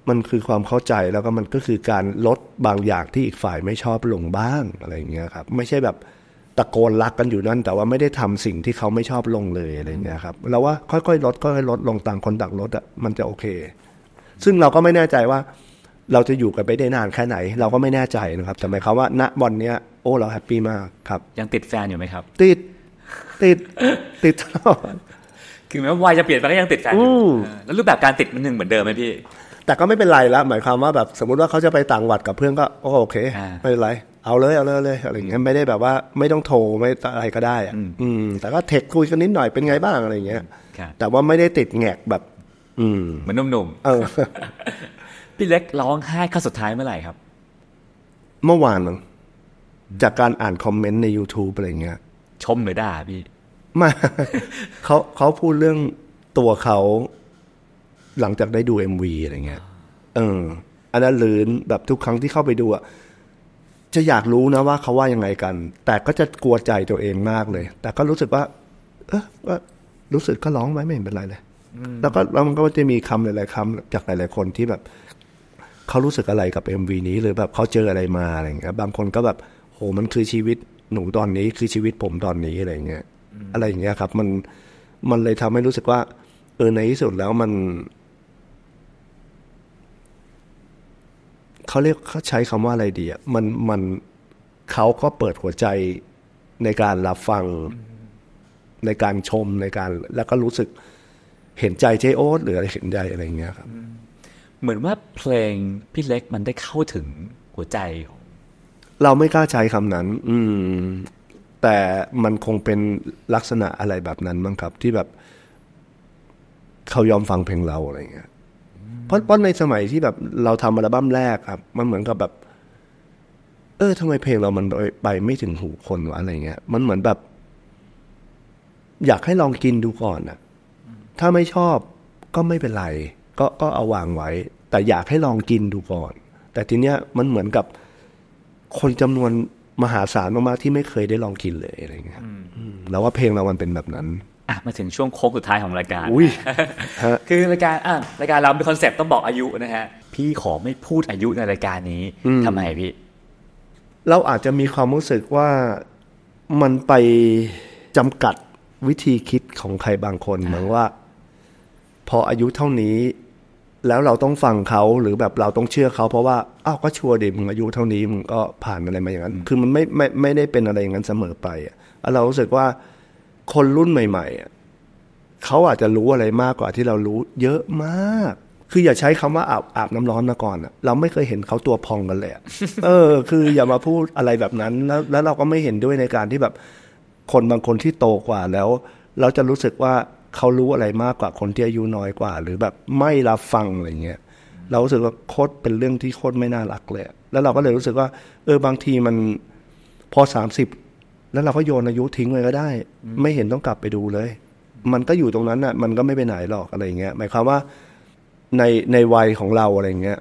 มันคือความเข้าใจแล้วก็มันก็คือการลดบางอย่างที่อีกฝ่ายไม่ชอบลงบ้างอะไรอย่างเงี้ยครับ ไม่ใช่แบบตะโกนรักกันอยู่นั่น แต่ว่าไม่ได้ทำสิ่งที่เขาไม่ชอบลงเลยอะไรอย่างเงี้ยครับเราว่าค่อยๆลดค่อยๆลดลงต่างคนต่างลดอะมันจะโอเค ซึ่งเราก็ไม่แน่ใจว่าเราจะอยู่กันไปได้นานแค่ไหน เราก็ไม่แน่ใจนะครับแต่หมายความว่า ณบอลเนี้ยโอ้เราแฮปปี้มากครับ ยังติดแฟนอยู่ไหมครับ ติด ติดติดตลอดถึงแม้วัยจะเปลี่ยนไปก็ยังติดแฟนอยู่แล้วรูปแบบการติดมันหนึ่งเหมือนเดิมไหมพี่แต่ก็ไม่เป็นไรละหมายความว่าแบบ สมมติว่าเขาจะไปต่างหวัดกับเพื่อนก็ โอเคไม่เป็นไร เอาเลยเอาเลยเลยอะไรอย่างเงี้ยไม่ได้แบบว่าไม่ต้องโทร ไม่อะไรก็ได้อ่ะอืมแต่ก็เทคคุยกันนิดหน่อยเป็นไงบ้างอะไรอย่างเงี้ยแต่ว่าไม่ได้ติดแงกแบบ อืมเหมือนหนุ่มๆเออพี่เล็กร้องไห้ครั้งสุดท้ายเมื่อไหร่ครับ เมื่อวานงจากการอ่านคอมเมนต์ใน YouTube อะไรเงี้ย ชมหรือด่าพี่มาเขาเขาพูดเรื่องตัวเขา หลังจากได้ดู MV อะไรเงี้ยเอออันนั้นลืนแบบทุกครั้งที่เข้าไปดูอะจะอยากรู้นะว่าเขาว่ายังไงกัน แต่ก็จะกลัวใจตัวเองมากเลย แต่ก็รู้สึกว่า เออว่ารู้สึกก็ร้องไว้ไม่เป็นไรเลยแล้วก็แล้วมันก็จะมีคำหลายๆคำจากหลายๆคนที่แบบเขารู้สึกอะไรกับ MV นี้หรือแบบเขาเจออะไรมาอะไรเงี้ยบางคนก็แบบ โหมันคือชีวิตหนูตอนนี้คือชีวิตผมตอนนี้อะไรเงี้ยอะไรอย่างเงี้ยครับ มันมันเลยทำให้รู้สึกว่า เออในที่สุดแล้วมันเขาเรียกเขาใช้คำว่าอะไรดีอ่ะมันมันเขาก็เปิดหัวใจในการรับฟังในการชมในการ แล้วก็รู้สึกเห็นใจเจโอ๊ตหรืออะไรเห็นใจอะไรอย่างเงี้ยครับเหมือนว่าเพลงพี่เล็กมันได้เข้าถึงหัวใจ เราไม่กล้าใช้คำนั้น อืม แต่มันคงเป็นลักษณะอะไรแบบนั้นมั้งครับที่แบบ เขายอมฟังเพลงเราอะไรเงี้ยเพราะเพราะในสมัยที่แบบเราทำอัลบั้มแรกครับมันเหมือนกับแบบ เออทำไมเพลงเรามันไปไปไม่ถึงหูคนวะอะไรเงี้ยมันเหมือนแบบ อยากให้ลองกินดูก่อนอะถ้าไม่ชอบก็ไม่เป็นไรก็ก็เอาวางไว้ แต่อยากให้ลองกินดูก่อน แต่ทีเนี้ยมันเหมือนกับคนจำนวนมหาศาลมากๆที่ไม่เคยได้ลองกินเลยอะไรเงี้ยแล้วว่าเพลงเรามันเป็นแบบนั้นอ่ะมาถึงช่วงโค้งสุดท้ายของรายการ อุ้ยคือรายการอ่ะรายการเราเป็นคอนเซปต์ต้องบอกอายุนะฮะ พี่ขอไม่พูดอายุในรายการนี้ทำไมพี่เราอาจจะมีความรู้สึกว่ามันไปจำกัดวิธีคิดของใครบางคน เหมือนว่า พออายุเท่านี้แล้วเราต้องฟังเขาหรือแบบเราต้องเชื่อเขาเพราะว่า อ้าวก็ชัวร์ดิมึงอายุเท่านี้มึงก็ผ่านอะไรมาอย่างนั้น คือมันไม่ไม่ไม่ได้เป็นอะไรอย่างนั้นเสมอไปอ่ะเรารู้สึกว่าคนรุ่นใหม่ๆ เขาอาจจะรู้อะไรมากกว่าที่เรารู้ เยอะมาก คืออย่าใช้คำว่าอาบอาบน้ำร้อนมาก่อนอ่ะ เราไม่เคยเห็นเขาตัวพองกันเลยเออ คืออย่ามาพูดอะไรแบบนั้น แล้ว แล้วเราก็ไม่เห็นด้วยในการที่แบบคนบางคนที่โตกว่าแล้ว เราจะรู้สึกว่าเขารู้อะไรมากกว่าคนที่อายุน้อยกว่า หรือแบบไม่รับฟังอะไรเงี้ยเรารู้สึกว่าโคตรเป็นเรื่องที่โคตรไม่น่ารักเลย แล้วเราก็เลยรู้สึกว่า เออบางทีมันพอสามสิบแล้วเราก็โยนอายุทิ้งเลยก็ได้ ไม่เห็นต้องกลับไปดูเลย มันก็อยู่ตรงนั้นน่ะ มันก็ไม่ไปไหนหรอกอะไรเงี้ยหมายความว่าในในวัยของเราอะไรเงี้ย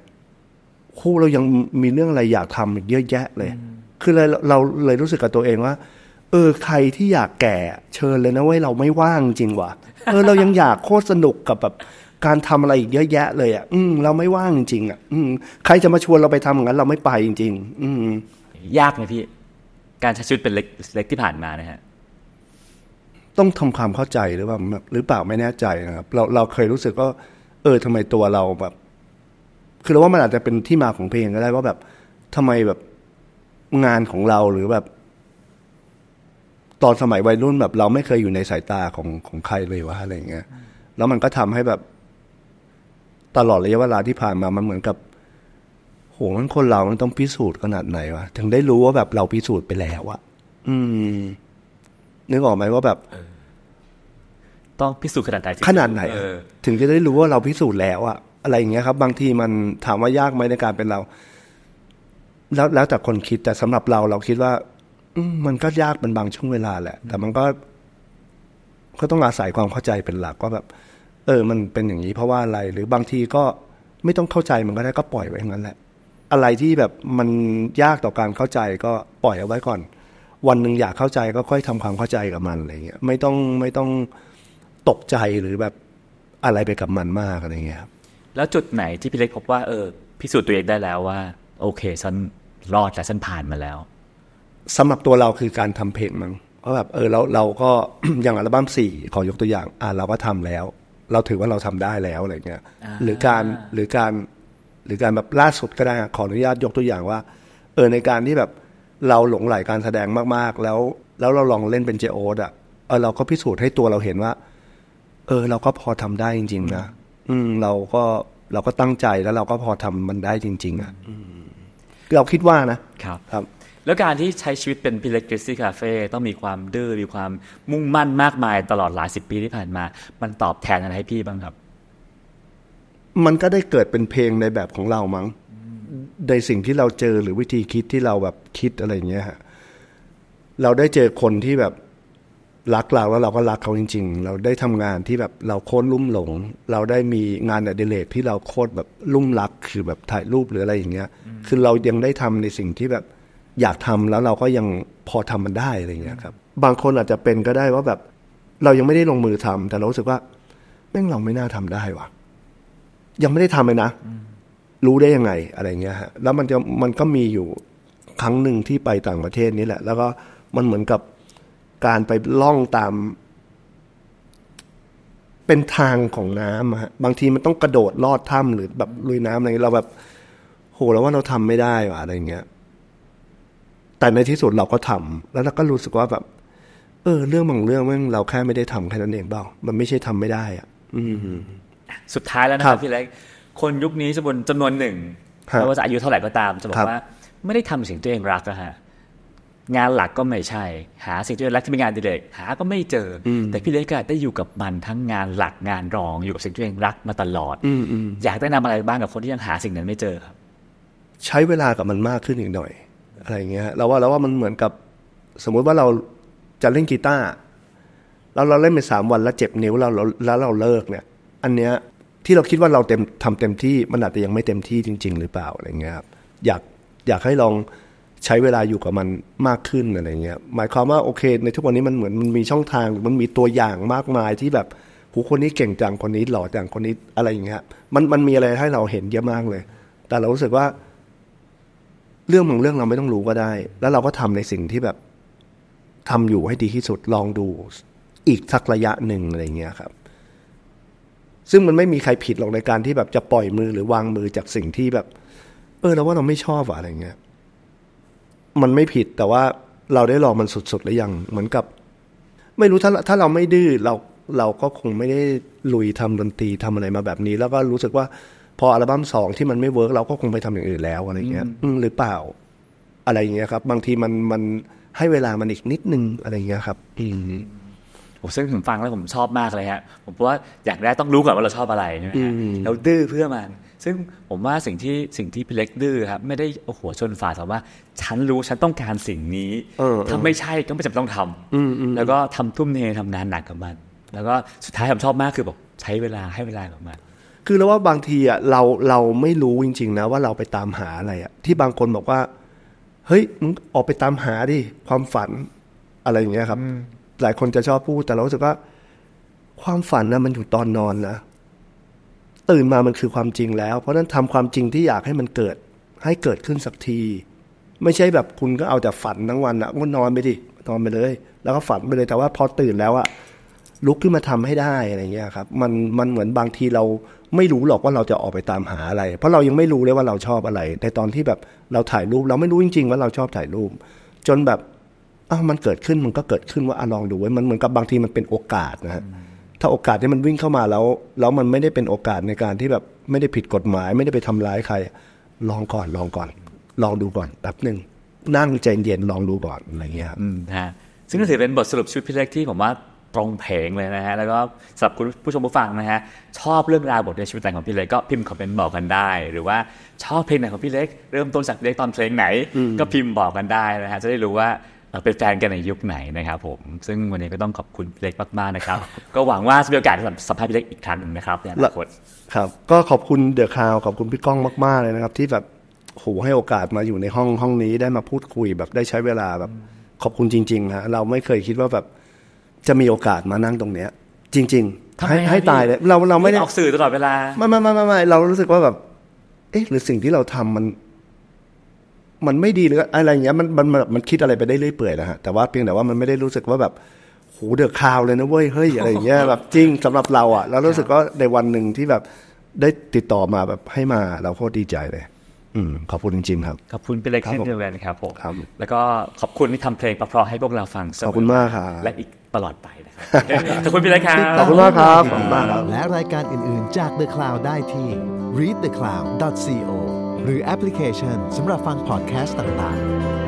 คู่เรายังมีเรื่องอะไรอยากทำอีกเยอะแยะเลย คือเราเราเลยรู้สึกกับตัวเองว่าเออใครที่อยากแก่ เชิญเลยนะเว้ยเราไม่ว่างจริงวะเออ เรายังอยากโคตรสนุกกับแบบการทำอะไรอีกเยอะแยะเลยอ่ะอืม เราไม่ว่างจริงๆอ่ะอืมใครจะมาชวนเราไปทำอย่างนั้น เราไม่ไปจริง ๆ อืมยากไหมพี่ การใช้ชุดเป็นเล็กเล็กที่ผ่านมานะฮะต้องทำความเข้าใจหรือเปล่าหรือเปล่าไม่แน่ใจนะครับเราเราเคยรู้สึกว่าเออ ทำไมตัวเราแบบ คือเราว่ามันอาจจะเป็นที่มาของเพลงก็ได้ว่าแบบทำไมแบบงานของเราหรือแบบตอนสมัยวัยรุ่นแบบเราไม่เคยอยู่ในสายตาของของใครเลยวะอะไรเงี้ย แล้วมันก็ทำให้แบบตลอดระยะเวลาที่ผ่านมามันเหมือนกับโหมันคนเรามันต้องพิสูจน์ขนาดไหนวะถึงได้รู้ว่าแบบเราพิสูจน์ไปแล้วอะอืมนึกออกไหมว่าแบบต้องพิสูจน์ขนาดไหน ขนาดไหนถึงจะได้รู้ว่าเราพิสูจน์แล้วอะอะไรอย่างเงี้ยครับ บางทีมันถามว่ายากไหมในการเป็นเรา แล้วแล้วแต่คนคิด แต่สำหรับเราเราคิดว่ามันก็ยากเป็นบางช่วงเวลาแหละ แต่มันก็ก็ต้องอาศัยความเข้าใจเป็นหลักว่าแบบ เออ มันเป็นอย่างนี้เพราะว่าอะไร หรือบางทีก็ไม่ต้องเข้าใจมันก็ได้ก็ปล่อยไว้อย่างนั้นแหละ อะไรที่แบบมันยากต่อการเข้าใจก็ปล่อยเอาไว้ก่อน วันหนึ่งอยากเข้าใจก็ค่อยทำความเข้าใจกับมันอะไรเงี้ย ไม่ต้องไม่ต้องตกใจหรือแบบอะไรไปกับมันมากอะไรเงี้ยครับแล้วจุดไหนที่พี่เล็กพบว่าเออพิสูจน์ตัวเองได้แล้วว่า โอเคฉันรอดและฉันผ่านมาแล้วสำหรับตัวเราคือการทำเพลงมั้งเพราะแบบเออเราเราก็อย่างอัลบั้มสี่ขอยกตัวอย่างอ่าเราก็ทำแล้ว เราถือว่าเราทำได้แล้วอะไรเงี้ยหรือการหรือการหรือการแบบล่าสุดก็ได้ขออนุญาตยกตัวอย่างว่า เออในการที่แบบเราหลงไหลการแสดงมากๆ แล้ว แล้วเราลองเล่นเป็นเจโอดอ่ะ เออเราก็พิสูจน์ให้ตัวเราเห็นว่า เออเราก็พอทำได้จริงๆนะอืมเราก็เราก็ตั้งใจแล้วเราก็พอทำมันได้จริง ๆ อ่ะเราคิดว่านะครับครับแล้วการที่ใช้ชีวิตเป็นพิเล็กริสซี่คาเฟ่ต้องมีความดื้อมีความมุ่งมั่นมากมายตลอดหลายสิบปีที่ผ่านมา มันตอบแทนอะไรให้พี่บ้างครับ มันก็ได้เกิดเป็นเพลงในแบบของเรามั้ง ในสิ่งที่เราเจอหรือวิธีคิดที่เราแบบคิดอะไรอย่างเงี้ยฮะ เราได้เจอคนที่แบบ รักเราแล้วเราก็รักเขาจริง ๆ เราได้ทำงานที่แบบเราโคตรลุ่มหลง เราได้มีงานอดิเรกที่เราโคตรแบบลุ่มรักคือแบบถ่ายรูปหรืออะไรอย่างเงี้ย คือเรายังได้ทำในสิ่งที่แบบอยากทำแล้วเราก็ยังพอทำมันได้อะไรเงี้ยครับ บางคนอาจจะเป็นก็ได้ว่าแบบ เรายังไม่ได้ลงมือทำ แต่เรารู้สึกว่าแม่งเราไม่น่าทำได้วะยังไม่ได้ทำเลยนะ รู้ได้ยังไงอะไรเงี้ยฮะแล้วมันจะมันก็มีอยู่ครั้งหนึ่งที่ไปต่างประเทศนี่แหละ แล้วก็มันเหมือนกับการไปล่องตาม เป็นทางของน้ำฮะบางทีมันต้องกระโดดลอดถ้ำหรือแบบลุยน้ำอะไรเราแบบโหแล้วว่าเราทำไม่ได้วะอะไรเงี้ยแต่ในที่สุดเราก็ทำ แล้วเราก็รู้สึกว่าแบบ เออ เรื่องบางเรื่องแม่งเราแค่ไม่ได้ทำแค่นั้นเองเปล่ามันไม่ใช่ทำไม่ได้อ่ะ อืมสุดท้ายแล้วนะครับพี่เล็กคนยุคนี้จำนวนจำนวนหนึ่งไม่ว่าจะอายุเท่าไหร่ก็ตามจะบอกว่าไม่ได้ทำสิ่งตัวเองรักนะฮะงานหลักก็ไม่ใช่ หาสิ่งที่รักที่เป็นงานเด็ก หาก็ไม่เจอ แต่พี่เล็กได้อยู่กับมันทั้งงานหลักงานรองอยู่กับสิ่งที่เองรักมาตลอดอยากได้นำอะไรบ้างกับคนที่ยังหาสิ่งนั้นไม่เจอครับใช้เวลากับมันมากขึ้นอีกหน่อยอะไรเงี้ยเราว่าเราว่ามันเหมือนกับสมมุติว่าเราจะเล่นกีตาร์แล้วเราเล่นไปสามวันแล้วเจ็บนิ้วเราแล้วเราเลิกเนี่ย อันเนี้ยที่เราคิดว่าเราเต็มทำเต็มที่มันอาจจะยังไม่เต็มที่จริง ๆ หรือเปล่าอะไรเงี้ยครับอยากอยากให้ลองใช้เวลาอยู่กับมันมากขึ้นอะไรเงี้ย หมายความว่าโอเค ในทุกวันนี้มันเหมือนมันมีช่องทางมันมีตัวอย่างมากมายที่แบบหูคนนี้เก่งจังคนนี้หล่อจังคนนี้อะไรอย่างเงี้ยมันมันมีอะไรให้เราเห็นเยอะมากเลย แต่เรารู้สึกว่าเรื่องบางเรื่องเราไม่ต้องรู้ก็ได้ แล้วเราก็ทำในสิ่งที่แบบ ทำอยู่ให้ดีที่สุดลองดูอีกสักระยะหนึ่งอะไรเงี้ยครับ ซึ่งมันไม่มีใครผิดหรอกในการที่แบบจะปล่อยมือหรือวางมือจากสิ่งที่แบบ เออเราว่าเราไม่ชอบอะอะไรเงี้ย มันไม่ผิดแต่ว่าเราได้ลองมันสุดๆหรือยังเหมือนกับ ไม่รู้ถ้าถ้าเราไม่ดื้อเราเราก็คงไม่ได้ลุยทำดนตรีทำอะไรมาแบบนี้ แล้วก็รู้สึกว่าพออัลบั้มสองที่มันไม่เวิร์กเราก็คงไปทำอย่างอื่นแล้วอะไรเงี้ยหรือเปล่าอะไรเงี้ยครับ บางทีมันมันให้เวลามันอีกนิดนึงอะไรเงี้ยครับอืมผมซึ่งผมฟังแล้วผมชอบมากเลยฮะผมว่าอยากได้ต้องรู้ก่อนว่าเราชอบอะไรใช่ไหมฮะเราดื้อเพื่อมันซึ่งผมว่าสิ่งที่สิ่งที่พี่เล็กดื้อครับไม่ได้โอ้โหชนฝาแต่ว่าฉันรู้ฉันต้องการสิ่งนี้ถ้าไม่ใช่ก็ไม่จำเป็นต้องทำอแล้วก็ทำทุ่มเททำงานหนักกับมัน แล้วก็สุดท้ายผมชอบมากคือบอกใช้เวลาให้เวลากับมันคือแล้วว่าบางที อ่ะเราเราไม่รู้จริงๆนะว่าเราไปตามหาอะไรอ่ะที่บางคนบอกว่า เฮ้ยมึงออกไปตามหาดิความฝันอะไรอย่างเงี้ยครับ หลายคนจะชอบพูด แต่เราสึกว่าความฝันนะมันอยู่ตอนนอนนะตื่นมามันคือความจริงแล้ว เพราะนั้นทำความจริงที่อยากให้มันเกิด ให้เกิดขึ้นสักที ไม่ใช่แบบคุณก็เอาแต่ฝันทั้งวันนะก็นอนไปดินอนไปเลย แล้วก็ฝันไปเลยแต่ว่าพอตื่นแล้วอะลุกขึ้นมาทำให้ได้อะไรเงี้ยครับ มันมันเหมือนบางทีเราไม่รู้หรอกว่าเราจะออกไปตามหาอะไร เพราะเรายังไม่รู้เลยว่าเราชอบอะไรนตตอนที่แบบเราถ่ายรูปเราไม่รู้จริง ๆ ว่าเราชอบถ่ายรูป จนแบบอ้าวมันเกิดขึ้นมันก็เกิดขึ้นว่าอลองดูไว้มันเหมือนกับบางทีมันเป็นโอกาสนะฮะถ้าโอกาสที่มันวิ่งเข้ามาแล้ว แล้วมันไม่ได้เป็นโอกาสในการที่แบบไม่ได้ผิดกฎหมาย ไม่ได้ไปทำร้ายใครลองก่อนลองก่อนลองดูก่อนแป๊บหนึ่งนั่งใจเย็นลองดูก่อนอะไรเงี้ยครับอืมฮะซึ่งก็ถือเป็นบทสรุปชีวิตพิเศษที่ผมว่ารงเพลงเลยนะฮะแล้วก็สำหรับคุณผู้ชมผู้ฟังนะฮะชอบเรื่องราวบทในชีวิตแต่งของพี่เล็กก็พิมพ์คอมเมนต์บอกกันได้ หรือว่าชอบเพลงไหนของพี่เล็ก เริ่มต้นจากพเล็กตอนเพลงไหน ก็พิมพ์บอกกันได้นะฮะจะได้รู้ว่าเป็นแฟนกันในยุคไหนนะครับผมซึ่งวันนี้ก็ต้องขอบคุณเล็กมากๆนะครับ ก็หวังว่าจะมีโอกาสสัมภาษณ์พี่เล็กอีกครั้งหนึ่งนะครับในอนาคตครับก็ขอบคุณเดอะคาวขอบคุณพี่ก้องมาก ๆเลยนะครับ ที่แบบโหให้โอกาสมาอยู่ในห้องห้องนี้ได้มาพูดคุยแบบได้ใช้เวลาแบบขอบคุณจริงๆฮะเราไม่เคยคิดว่าแบบจะมีโอกาสมานั่งตรงเนี้ย จริงๆให้ให้ตายเลย เราเราไม่ได้ออกสื่อตลอดเวลาไม่ไม่ไม่ไม่ไม่เรารู้สึกว่าแบบ เอ๊ะ หรือสิ่งที่เราทำมัน มันไม่ดีหรืออะไรอย่างเงี้ยมันมันมันคิดอะไรไปได้เรื่อยเปื่อยนะฮะแต่ว่าเพียงแต่ว่ามันไม่ได้รู้สึกว่าแบบโหเดือดคาวเลยนะเว้ยเฮ้ยอะไรอย่างเงี้ยแบบจริงสำหรับเราอ่ะเรารู้สึกว่าในวันหนึ่งที่แบบได้ติดต่อมาแบบให้มาเราโคตรดีใจเลยขอบคุณจริงๆครับ ขอบคุณ เป็นเล็รเช่นเดียวกันครับผมครับแล้วก็ขอบคุณที่ทำเพลงประเพราะให้พวกเราฟังขอบคุณมากครับ และอีกตลอดไปนะครับ ขอบคุณเป็นเลยครับขอบคุณมากครับขอบคุณมากครับและรายการอื่นๆจาก The Cloud ได้ที่ readthecloud.co หรือแอปพลิเคชันสำหรับฟังพอดแคสต์ต่างๆ